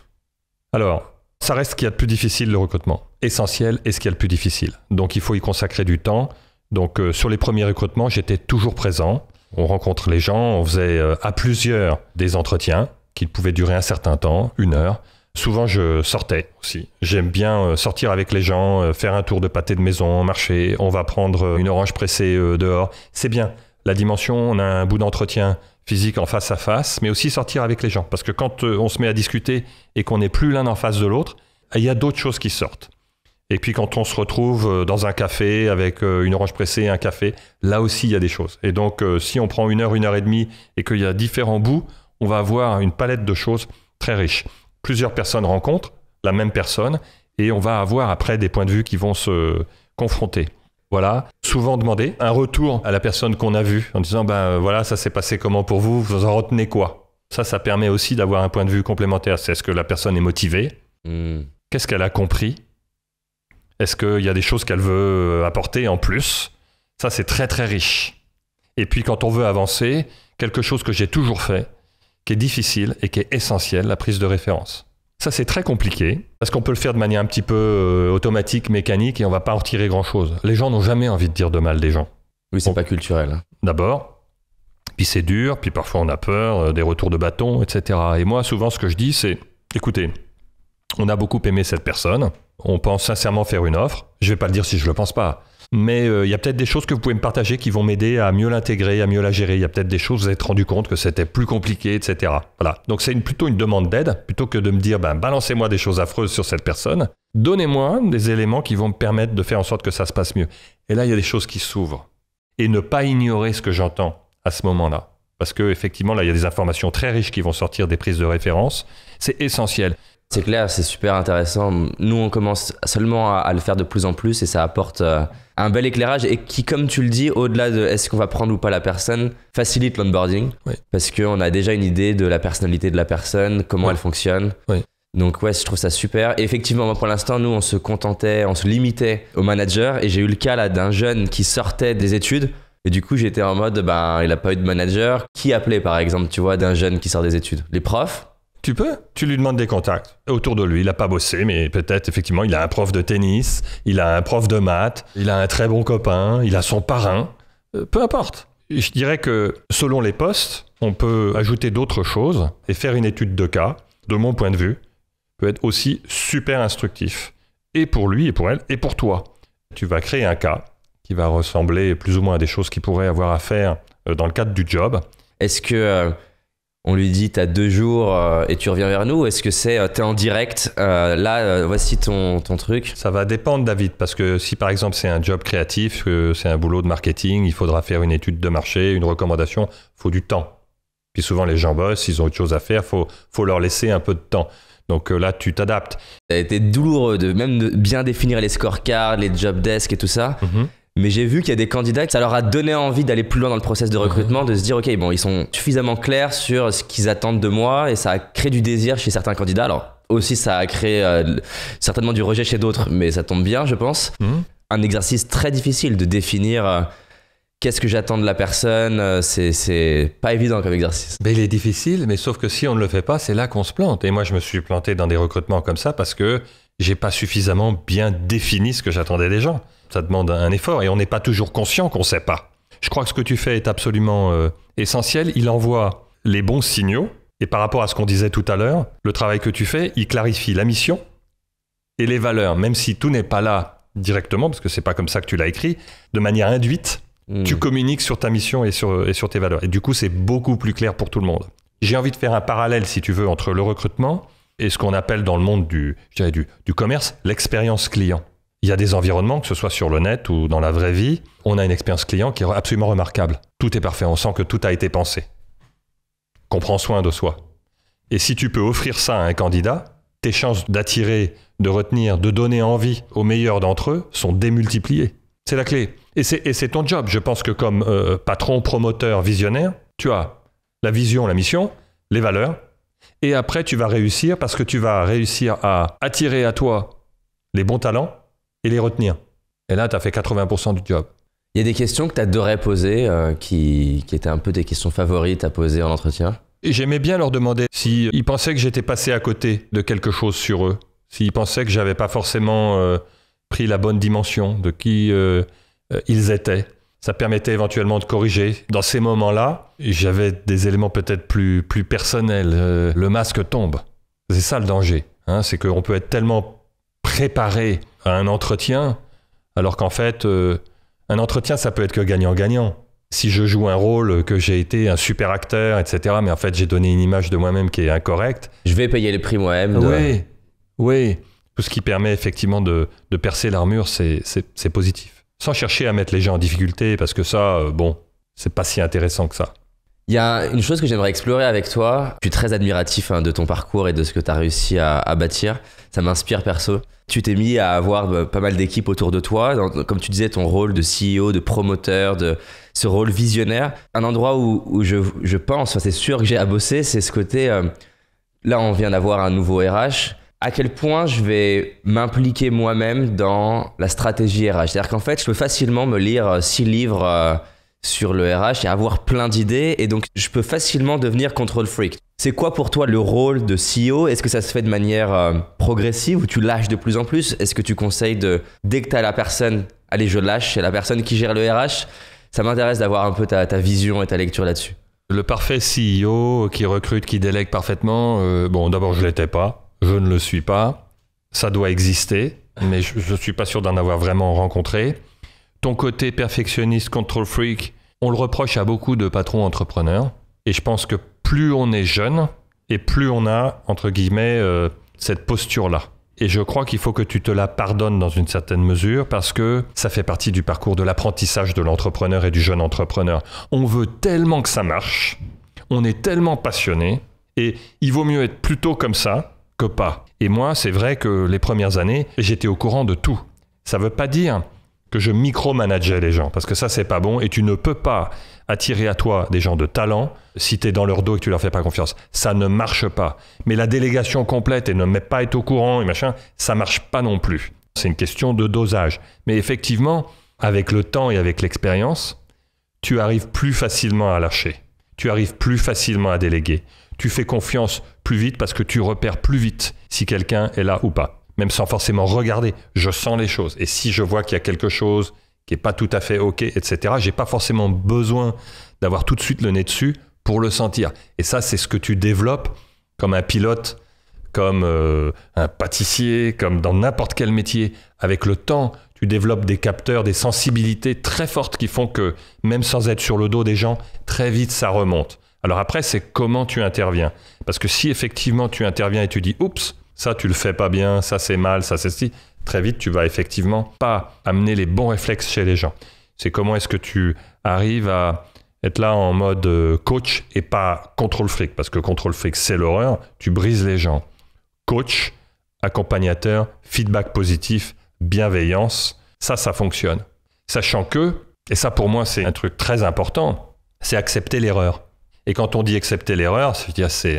Alors, ça reste ce qu'il y a de plus difficile, le recrutement. Essentiel est ce qu'il y a de plus difficile. Donc, il faut y consacrer du temps. Donc, euh, sur les premiers recrutements, j'étais toujours présent. On rencontre les gens, on faisait euh, à plusieurs des entretiens qui pouvaient durer un certain temps, une heure. Souvent, je sortais aussi. J'aime bien euh, sortir avec les gens, euh, faire un tour de pâté de maison, marcher. On va prendre euh, une orange pressée dehors. C'est bien. La dimension, on a un bout d'entretien physique en face à face, mais aussi sortir avec les gens. Parce que quand on se met à discuter et qu'on n'est plus l'un en face de l'autre, il y a d'autres choses qui sortent. Et puis quand on se retrouve dans un café avec une orange pressée et un café, là aussi il y a des choses. Et donc si on prend une heure, une heure et demie et qu'il y a différents bouts, on va avoir une palette de choses très riche plusieurs personnes rencontrent la même personne et on va avoir après des points de vue qui vont se confronter. Voilà, souvent demander un retour à la personne qu'on a vue en disant ben euh, voilà, ça s'est passé comment pour vous, vous en retenez quoi Ça, ça permet aussi d'avoir un point de vue complémentaire. C'est est-ce que la personne est motivée hmm. Qu'est-ce qu'elle a compris Est-ce qu'il y a des choses qu'elle veut euh, apporter en plus Ça, c'est très très riche. Et puis quand on veut avancer, quelque chose que j'ai toujours fait, qui est difficile et qui est essentielle, la prise de référence. Ça, c'est très compliqué, parce qu'on peut le faire de manière un petit peu euh, automatique, mécanique, et on ne va pas en tirer grand-chose. Les gens n'ont jamais envie de dire de mal des gens. Oui, c'est pas culturel. Hein. D'abord, puis c'est dur, puis parfois on a peur, euh, des retours de bâton, etc. Et moi, souvent, ce que je dis, c'est, écoutez, on a beaucoup aimé cette personne, on pense sincèrement faire une offre, je ne vais pas le dire si je ne le pense pas, mais euh, il y a peut-être des choses que vous pouvez me partager qui vont m'aider à mieux l'intégrer, à mieux la gérer. Il y a peut-être des choses, vous vous êtes rendu compte que c'était plus compliqué, etc. Voilà. Donc c'est plutôt une demande d'aide, plutôt que de me dire, ben, balancez-moi des choses affreuses sur cette personne. Donnez-moi des éléments qui vont me permettre de faire en sorte que ça se passe mieux. Et là, il y a des choses qui s'ouvrent. Et ne pas ignorer ce que j'entends à ce moment-là. Parce que effectivement, là, il y a des informations très riches qui vont sortir des prises de référence. C'est essentiel. C'est clair, c'est super intéressant. Nous, on commence seulement à, le faire de plus en plus et ça apporte... Euh, un bel éclairage et qui, comme tu le dis, au-delà de est-ce qu'on va prendre ou pas la personne, facilite l'onboarding. Parce qu'on a déjà une idée de la personnalité de la personne, comment elle fonctionne. Donc ouais, je trouve ça super. effectivement, pour l'instant, nous, on se contentait, on se limitait au manager. Et j'ai eu le cas là d'un jeune qui sortait des études. Et du coup, j'étais en mode, ben, il n'a pas eu de manager. Qui appelait, par exemple, tu vois, d'un jeune qui sort des études Les profs tu peux Tu lui demandes des contacts. Autour de lui, il n'a pas bossé, mais peut-être effectivement, il a un prof de tennis, il a un prof de maths, il a un très bon copain, il a son parrain. Euh, peu importe. Je dirais que selon les postes, on peut ajouter d'autres choses et faire une étude de cas, de mon point de vue, peut être aussi super instructif. Et pour lui, et pour elle, et pour toi. Tu vas créer un cas qui va ressembler plus ou moins à des choses qu'il pourrait avoir à faire euh, dans le cadre du job. Est-ce que euh, on lui dit t'as deux jours euh, et tu reviens vers nous Est-ce que c'est tu euh, t'es en direct euh, Là, voici ton, ton, truc. Ça va dépendre, David, parce que si par exemple c'est un job créatif, c'est un boulot de marketing, il faudra faire une étude de marché, une recommandation, faut du temps. Puis souvent les gens bossent, ils ont autre chose à faire, faut, faut leur laisser un peu de temps. Donc là, tu t'adaptes. Ça a été douloureux de même bien définir les scorecards, les job desks et tout ça. Mhm. Mais j'ai vu qu'il y a des candidats, ça leur a donné envie d'aller plus loin dans le process de mhm. recrutement, de se dire, ok, bon, ils sont suffisamment clairs sur ce qu'ils attendent de moi et ça a créé du désir chez certains candidats. Alors aussi, ça a créé euh, certainement du rejet chez d'autres, mais ça tombe bien, je pense. Mhm. Un exercice très difficile de définir. Euh, qu'est-ce que j'attends de la personne euh, C'est pas évident comme exercice. Mais il est difficile, mais sauf que si on ne le fait pas, c'est là qu'on se plante. Et moi, je me suis planté dans des recrutements comme ça parce que j'ai pas suffisamment bien défini ce que j'attendais des gens. Ça demande un effort et on n'est pas toujours conscient qu'on sait pas. Je crois que ce que tu fais est absolument euh, essentiel. Il envoie les bons signaux et par rapport à ce qu'on disait tout à l'heure, le travail que tu fais, il clarifie la mission et les valeurs, même si tout n'est pas là directement, parce que c'est pas comme ça que tu l'as écrit, de manière induite, hmm. tu communiques sur ta mission et sur, et sur tes valeurs. Et du coup, c'est beaucoup plus clair pour tout le monde. J'ai envie de faire un parallèle, si tu veux, entre le recrutement et ce qu'on appelle dans le monde du, du, commerce l'expérience client. Il y a des environnements, que ce soit sur le net ou dans la vraie vie, on a une expérience client qui est absolument remarquable. Tout est parfait, on sent que tout a été pensé. Qu'on prend soin de soi. Et si tu peux offrir ça à un candidat, tes chances d'attirer, de retenir, de donner envie aux meilleurs d'entre eux sont démultipliées. C'est la clé. Et c'est ton job. Je pense que comme euh, patron, promoteur, visionnaire, tu as la vision, la mission, les valeurs, et après, tu vas réussir parce que tu vas réussir à attirer à toi les bons talents et les retenir. Et là, tu as fait 80% du job. Il y a des questions que tu adorais poser, euh, qui, étaient un peu des questions favorites à poser en entretien J'aimais bien leur demander s'ils pensaient que j'étais passé à côté de quelque chose sur eux, s'ils pensaient que j'avais pas forcément euh, pris la bonne dimension de qui euh, ils étaient. Ça permettait éventuellement de corriger. Dans ces moments-là, j'avais des éléments peut-être plus, plus personnels. Euh, le masque tombe. C'est ça le danger. Hein. c'est qu'on peut être tellement préparé à un entretien, alors qu'en fait, euh, un entretien, ça peut être que gagnant-gagnant. Si je joue un rôle, que j'ai été un super acteur, etc., mais en fait, j'ai donné une image de moi-même qui est incorrecte. Je vais payer le prix moi-même. Oui, oui. Tout ce qui permet effectivement de percer l'armure, c'est positif sans chercher à mettre les gens en difficulté, parce que ça, euh, bon, c'est pas si intéressant que ça. Il y a une chose que j'aimerais explorer avec toi. Je suis très admiratif hein, de ton parcours et de ce que tu as réussi à, bâtir. Ça m'inspire perso. Tu t'es mis à avoir bah, pas mal d'équipes autour de toi. comme tu disais, ton rôle de CEO, de promoteur, de ce rôle visionnaire. Un endroit où, je, pense, c'est sûr que j'ai à bosser, c'est ce côté. Euh, là, on vient d'avoir un nouveau RH à quel point je vais m'impliquer moi-même dans la stratégie RH. C'est-à-dire qu'en fait, je peux facilement me lire euh, six livres euh, sur le RH et avoir plein d'idées, et donc je peux facilement devenir control freak. C'est quoi pour toi le rôle de CEO Est-ce que ça se fait de manière euh, progressive ou tu lâches de plus en plus Est-ce que tu conseilles de, dès que tu as la personne, allez, je lâche, c'est la personne qui gère le RH Ça m'intéresse d'avoir un peu ta, vision et ta lecture là-dessus. Le parfait CEO qui recrute, qui délègue parfaitement, bon, d'abord, je l'étais pas je ne le suis pas, ça doit exister, mais je ne suis pas sûr d'en avoir vraiment rencontré. Ton côté perfectionniste, control freak, on le reproche à beaucoup de patrons entrepreneurs. Et je pense que plus on est jeune et plus on a, entre guillemets, euh, cette posture-là. Et je crois qu'il faut que tu te la pardonnes dans une certaine mesure parce que ça fait partie du parcours de l'apprentissage de l'entrepreneur et du jeune entrepreneur. On veut tellement que ça marche, on est tellement passionné et il vaut mieux être plutôt comme ça que pas. Et moi, c'est vrai que les premières années, j'étais au courant de tout. Ça ne veut pas dire que je micromanageais les gens, parce que ça, c'est pas bon, et tu ne peux pas attirer à toi des gens de talent si tu es dans leur dos et que tu leur fais pas confiance. Ça ne marche pas. Mais la délégation complète et ne met pas être au courant et machin, ça marche pas non plus. C'est une question de dosage. Mais effectivement, avec le temps et avec l'expérience, tu arrives plus facilement à lâcher. Tu arrives plus facilement à déléguer tu fais confiance plus vite parce que tu repères plus vite si quelqu'un est là ou pas. Même sans forcément regarder, je sens les choses. Et si je vois qu'il y a quelque chose qui n'est pas tout à fait OK, etc., n'ai pas forcément besoin d'avoir tout de suite le nez dessus pour le sentir. Et ça, c'est ce que tu développes comme un pilote, comme euh, un pâtissier, comme dans n'importe quel métier. Avec le temps, tu développes des capteurs, des sensibilités très fortes qui font que, même sans être sur le dos des gens, très vite ça remonte. Alors après, c'est comment tu interviens. Parce que si effectivement tu interviens et tu dis, oups, ça tu le fais pas bien, ça c'est mal, ça c'est si, très vite tu vas effectivement pas amener les bons réflexes chez les gens. C'est comment est-ce que tu arrives à être là en mode euh, coach et pas contrôle flic. parce que contrôle flic, c'est l'horreur, tu brises les gens. Coach, accompagnateur, feedback positif, bienveillance, ça ça fonctionne. Sachant que, et ça pour moi c'est un truc très important, c'est accepter l'erreur. Et quand on dit accepter l'erreur, c'est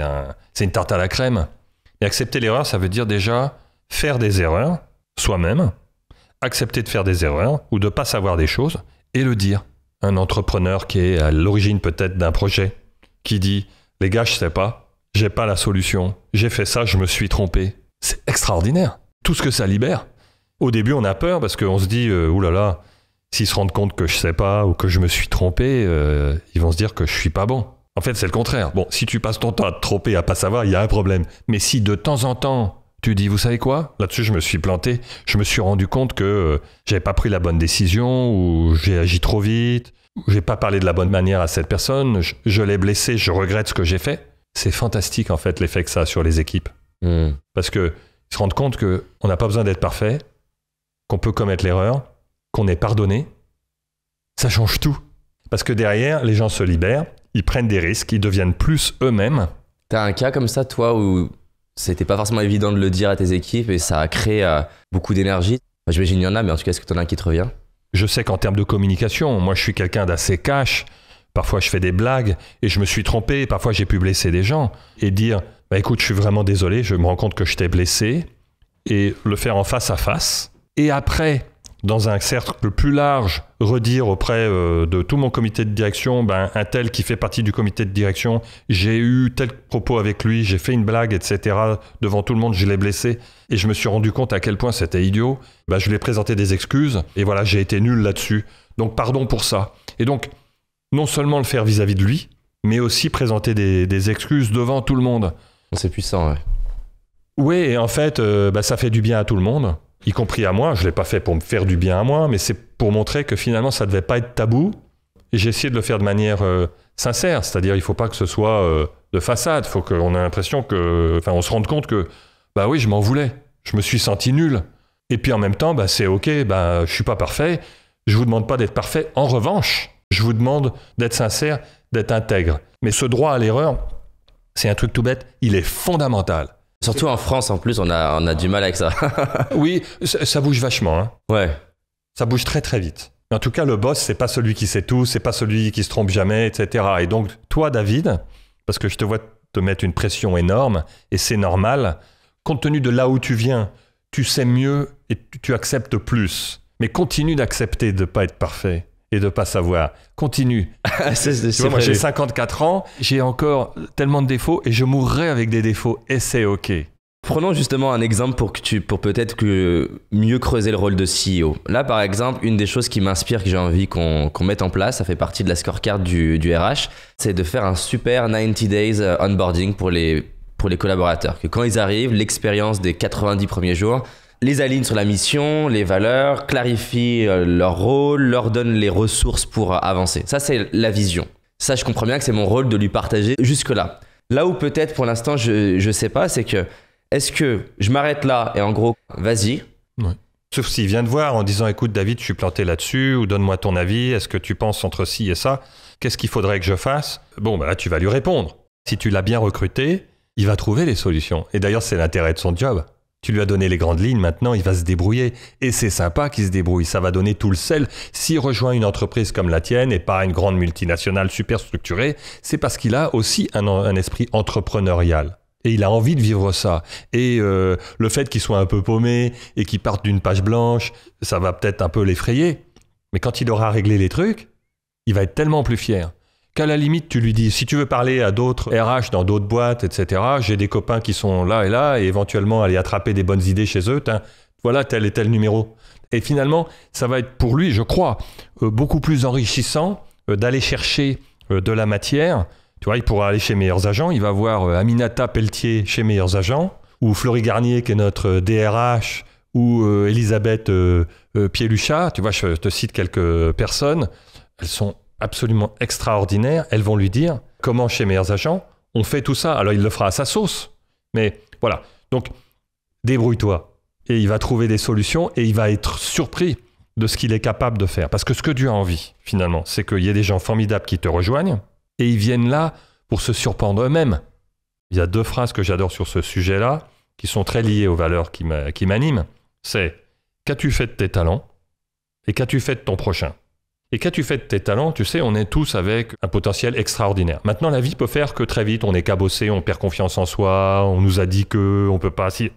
une tarte à la crème. Mais accepter l'erreur, ça veut dire déjà faire des erreurs soi-même, accepter de faire des erreurs ou de ne pas savoir des choses et le dire. Un entrepreneur qui est à l'origine peut-être d'un projet, qui dit Les gars, je sais pas, j'ai pas la solution, j'ai fait ça, je me suis trompé. C'est extraordinaire. Tout ce que ça libère. Au début, on a peur parce qu'on se dit euh, Oulala, là là, s'ils se rendent compte que je sais pas ou que je me suis trompé, euh, ils vont se dire que je suis pas bon. En fait, c'est le contraire. Bon, si tu passes ton temps à te tromper, à pas savoir, il y a un problème. Mais si de temps en temps, tu dis, vous savez quoi Là-dessus, je me suis planté. Je me suis rendu compte que euh, j'avais pas pris la bonne décision ou j'ai agi trop vite. J'ai pas parlé de la bonne manière à cette personne, je, l'ai blessé, je regrette ce que j'ai fait. C'est fantastique en fait l'effet que ça a sur les équipes. Hmm. Parce que se rendent compte qu'on n'a pas besoin d'être parfait, qu'on peut commettre l'erreur, qu'on est pardonné. Ça change tout. Parce que derrière, les gens se libèrent, ils prennent des risques, ils deviennent plus eux-mêmes. T'as un cas comme ça, toi, où c'était pas forcément évident de le dire à tes équipes et ça a créé euh, beaucoup d'énergie. Je J'imagine qu'il y en a, mais en tout cas, est-ce que t'en as un qui te revient Je sais qu'en termes de communication, moi je suis quelqu'un d'assez cash. Parfois je fais des blagues et je me suis trompé, parfois j'ai pu blesser des gens. Et dire, bah écoute, je suis vraiment désolé, je me rends compte que je t'ai blessé. Et le faire en face à face. Et après, dans un cercle plus large, redire auprès euh, de tout mon comité de direction, ben, un tel qui fait partie du comité de direction, j'ai eu tel propos avec lui, j'ai fait une blague, etc. Devant tout le monde, je l'ai blessé. Et je me suis rendu compte à quel point c'était idiot. Ben, je lui ai présenté des excuses. Et voilà, j'ai été nul là-dessus. Donc, pardon pour ça. Et donc, non seulement le faire vis-à-vis de lui, mais aussi présenter des, excuses devant tout le monde. C'est puissant, ouais. Oui, en fait, euh, ben, ça fait du bien à tout le monde y compris à moi. Je ne l'ai pas fait pour me faire du bien à moi, mais c'est pour montrer que finalement, ça ne devait pas être tabou. Et j'ai essayé de le faire de manière euh, sincère, c'est-à-dire il ne faut pas que ce soit euh, de façade. Il faut qu'on ait l'impression que, enfin, on se rende compte que, bah oui, je m'en voulais. Je me suis senti nul. Et puis en même temps, bah, c'est ok. Bah, je suis pas parfait. Je ne vous demande pas d'être parfait. En revanche, je vous demande d'être sincère, d'être intègre. Mais ce droit à l'erreur, c'est un truc tout bête, il est fondamental. Surtout en France, en plus, on a, on a du mal avec ça. [LAUGHS] oui, ça, bouge vachement. Hein. Ouais. Ça bouge très très vite. en tout cas, le boss, c'est pas celui qui sait tout, c'est pas celui qui se trompe jamais, etc. Et donc, toi, David, parce que je te vois te mettre une pression énorme, et c'est normal, compte tenu de là où tu viens, tu sais mieux et tu acceptes plus. Mais continue d'accepter de ne pas être parfait et de pas savoir. Continue. [LAUGHS] Ah, moi, j'ai 54 ans, j'ai encore tellement de défauts et je mourrai avec des défauts et c'est OK. Prenons justement un exemple pour que tu, pour peut-être que mieux creuser le rôle de CEO. Là, par exemple, une des choses qui m'inspire, que j'ai envie qu'on mette en place, ça fait partie de la scorecard du, du RH, c'est de faire un super 90 days euh, onboarding pour les, pour les collaborateurs. Que quand ils arrivent, l'expérience des 90 premiers jours, les aligne sur la mission, les valeurs, clarifie euh, leur rôle, leur donne les ressources pour avancer. Ça, c'est la vision. Ça, je comprends bien que c'est mon rôle de lui partager jusque-là. Là où peut-être pour l'instant, je ne sais pas, c'est que est-ce que je m'arrête là et en gros, vas-y ouais. Sauf s'il vient de voir en disant écoute, David, je suis planté là-dessus, ou donne-moi ton avis, est-ce que tu penses entre ci et ça Qu'est-ce qu'il faudrait que je fasse Bon, bah là, tu vas lui répondre. Si tu l'as bien recruté, il va trouver les solutions. Et d'ailleurs, c'est l'intérêt de son job. Tu lui as donné les grandes lignes, maintenant il va se débrouiller. Et c'est sympa qu'il se débrouille, ça va donner tout le sel. S'il rejoint une entreprise comme la tienne et pas une grande multinationale super structurée, c'est parce qu'il a aussi un, esprit entrepreneurial. Et il a envie de vivre ça. Et euh, le fait qu'il soit un peu paumé et qu'il parte d'une page blanche, ça va peut-être un peu l'effrayer. Mais quand il aura réglé les trucs, il va être tellement plus fier qu'à la limite tu lui dis si tu veux parler à d'autres RH dans d'autres boîtes, etc. J'ai des copains qui sont là et là et éventuellement aller attraper des bonnes idées chez eux. Voilà tel et tel numéro. Et finalement, ça va être pour lui, je crois, euh, beaucoup plus enrichissant euh, d'aller chercher euh, de la matière. Tu vois, il pourra aller chez Meilleurs Agents, il va voir Aminata Pelletier chez Meilleurs Agents, ou Florie Garnier qui est notre DRH, ou Elisabeth Pieluchat. Tu vois, je te cite quelques personnes. Elles sont absolument extraordinaires, elles vont lui dire comment chez Meilleurs Agents, on fait tout ça. Alors il le fera à sa sauce. Mais voilà. Donc débrouille-toi. Et il va trouver des solutions et il va être surpris de ce qu'il est capable de faire. Parce que ce que Dieu a envie, finalement, c'est qu'il y ait des gens formidables qui te rejoignent et ils viennent là pour se surprendre eux-mêmes. Il y a deux phrases que j'adore sur ce sujet-là qui sont très liées aux valeurs qui m'animent. C'est Qu'as-tu fait de tes talents et qu'as-tu fait de ton prochain et quand tu fais de tes talents Tu sais, on est tous avec un potentiel extraordinaire. Maintenant, la vie peut faire que très vite, on est cabossé, on perd confiance en soi, on nous a dit que, on peut pas. Si...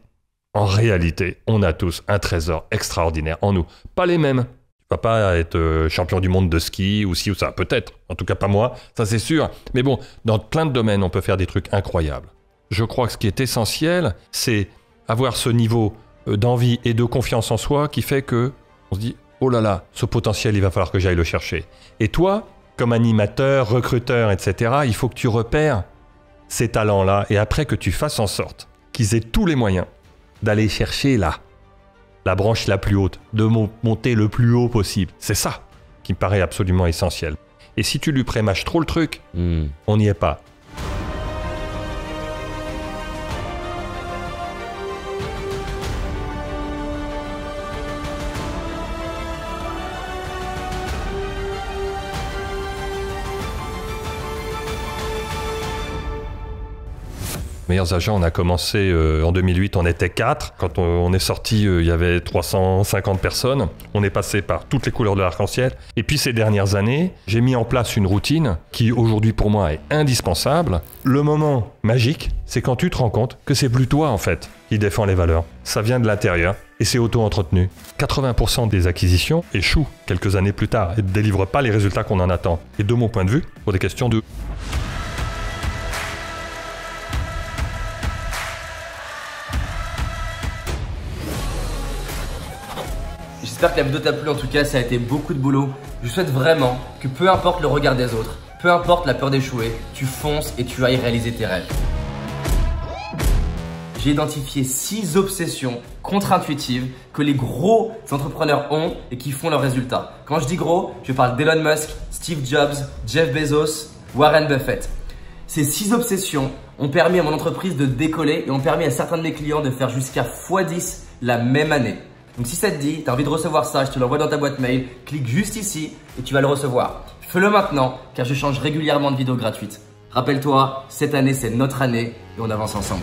En réalité, on a tous un trésor extraordinaire en nous. Pas les mêmes. Tu vas pas être euh, champion du monde de ski ou si ou ça, peut-être. En tout cas, pas moi, ça c'est sûr. Mais bon, dans plein de domaines, on peut faire des trucs incroyables. Je crois que ce qui est essentiel, c'est avoir ce niveau euh, d'envie et de confiance en soi qui fait que on se dit oh là là, ce potentiel, il va falloir que j'aille le chercher. Et toi, comme animateur, recruteur, etc., il faut que tu repères ces talents-là et après que tu fasses en sorte qu'ils aient tous les moyens d'aller chercher là, la branche la plus haute, de monter le plus haut possible. C'est ça qui me paraît absolument essentiel. Et si tu lui prémâches trop le truc, hmm. on n'y est pas. meilleurs agents, on a commencé euh, en 2008, on était quatre. Quand on, est sorti, euh, il y avait 350 personnes. On est passé par toutes les couleurs de l'arc-en-ciel. Et puis ces dernières années, j'ai mis en place une routine qui aujourd'hui pour moi est indispensable. Le moment magique, c'est quand tu te rends compte que c'est plus toi en fait qui défend les valeurs. Ça vient de l'intérieur et c'est auto-entretenu. 80% des acquisitions échouent quelques années plus tard et ne délivrent pas les résultats qu'on en attend. Et de mon point de vue, pour des questions de J'espère que la vidéo t'a plu, en tout cas ça a été beaucoup de boulot. Je souhaite vraiment que peu importe le regard des autres, peu importe la peur d'échouer, tu fonces et tu vas y réaliser tes rêves. J'ai identifié 6 obsessions contre-intuitives que les gros entrepreneurs ont et qui font leurs résultats. Quand je dis gros, je parle d'Elon Musk, Steve Jobs, Jeff Bezos, Warren Buffett. Ces 6 obsessions ont permis à mon entreprise de décoller et ont permis à certains de mes clients de faire jusqu'à x10 la même année. Donc si ça te dit, tu as envie de recevoir ça, je te l'envoie dans ta boîte mail, clique juste ici et tu vas le recevoir. Fais-le maintenant car je change régulièrement de vidéos gratuite. Rappelle-toi, cette année c'est notre année et on avance ensemble.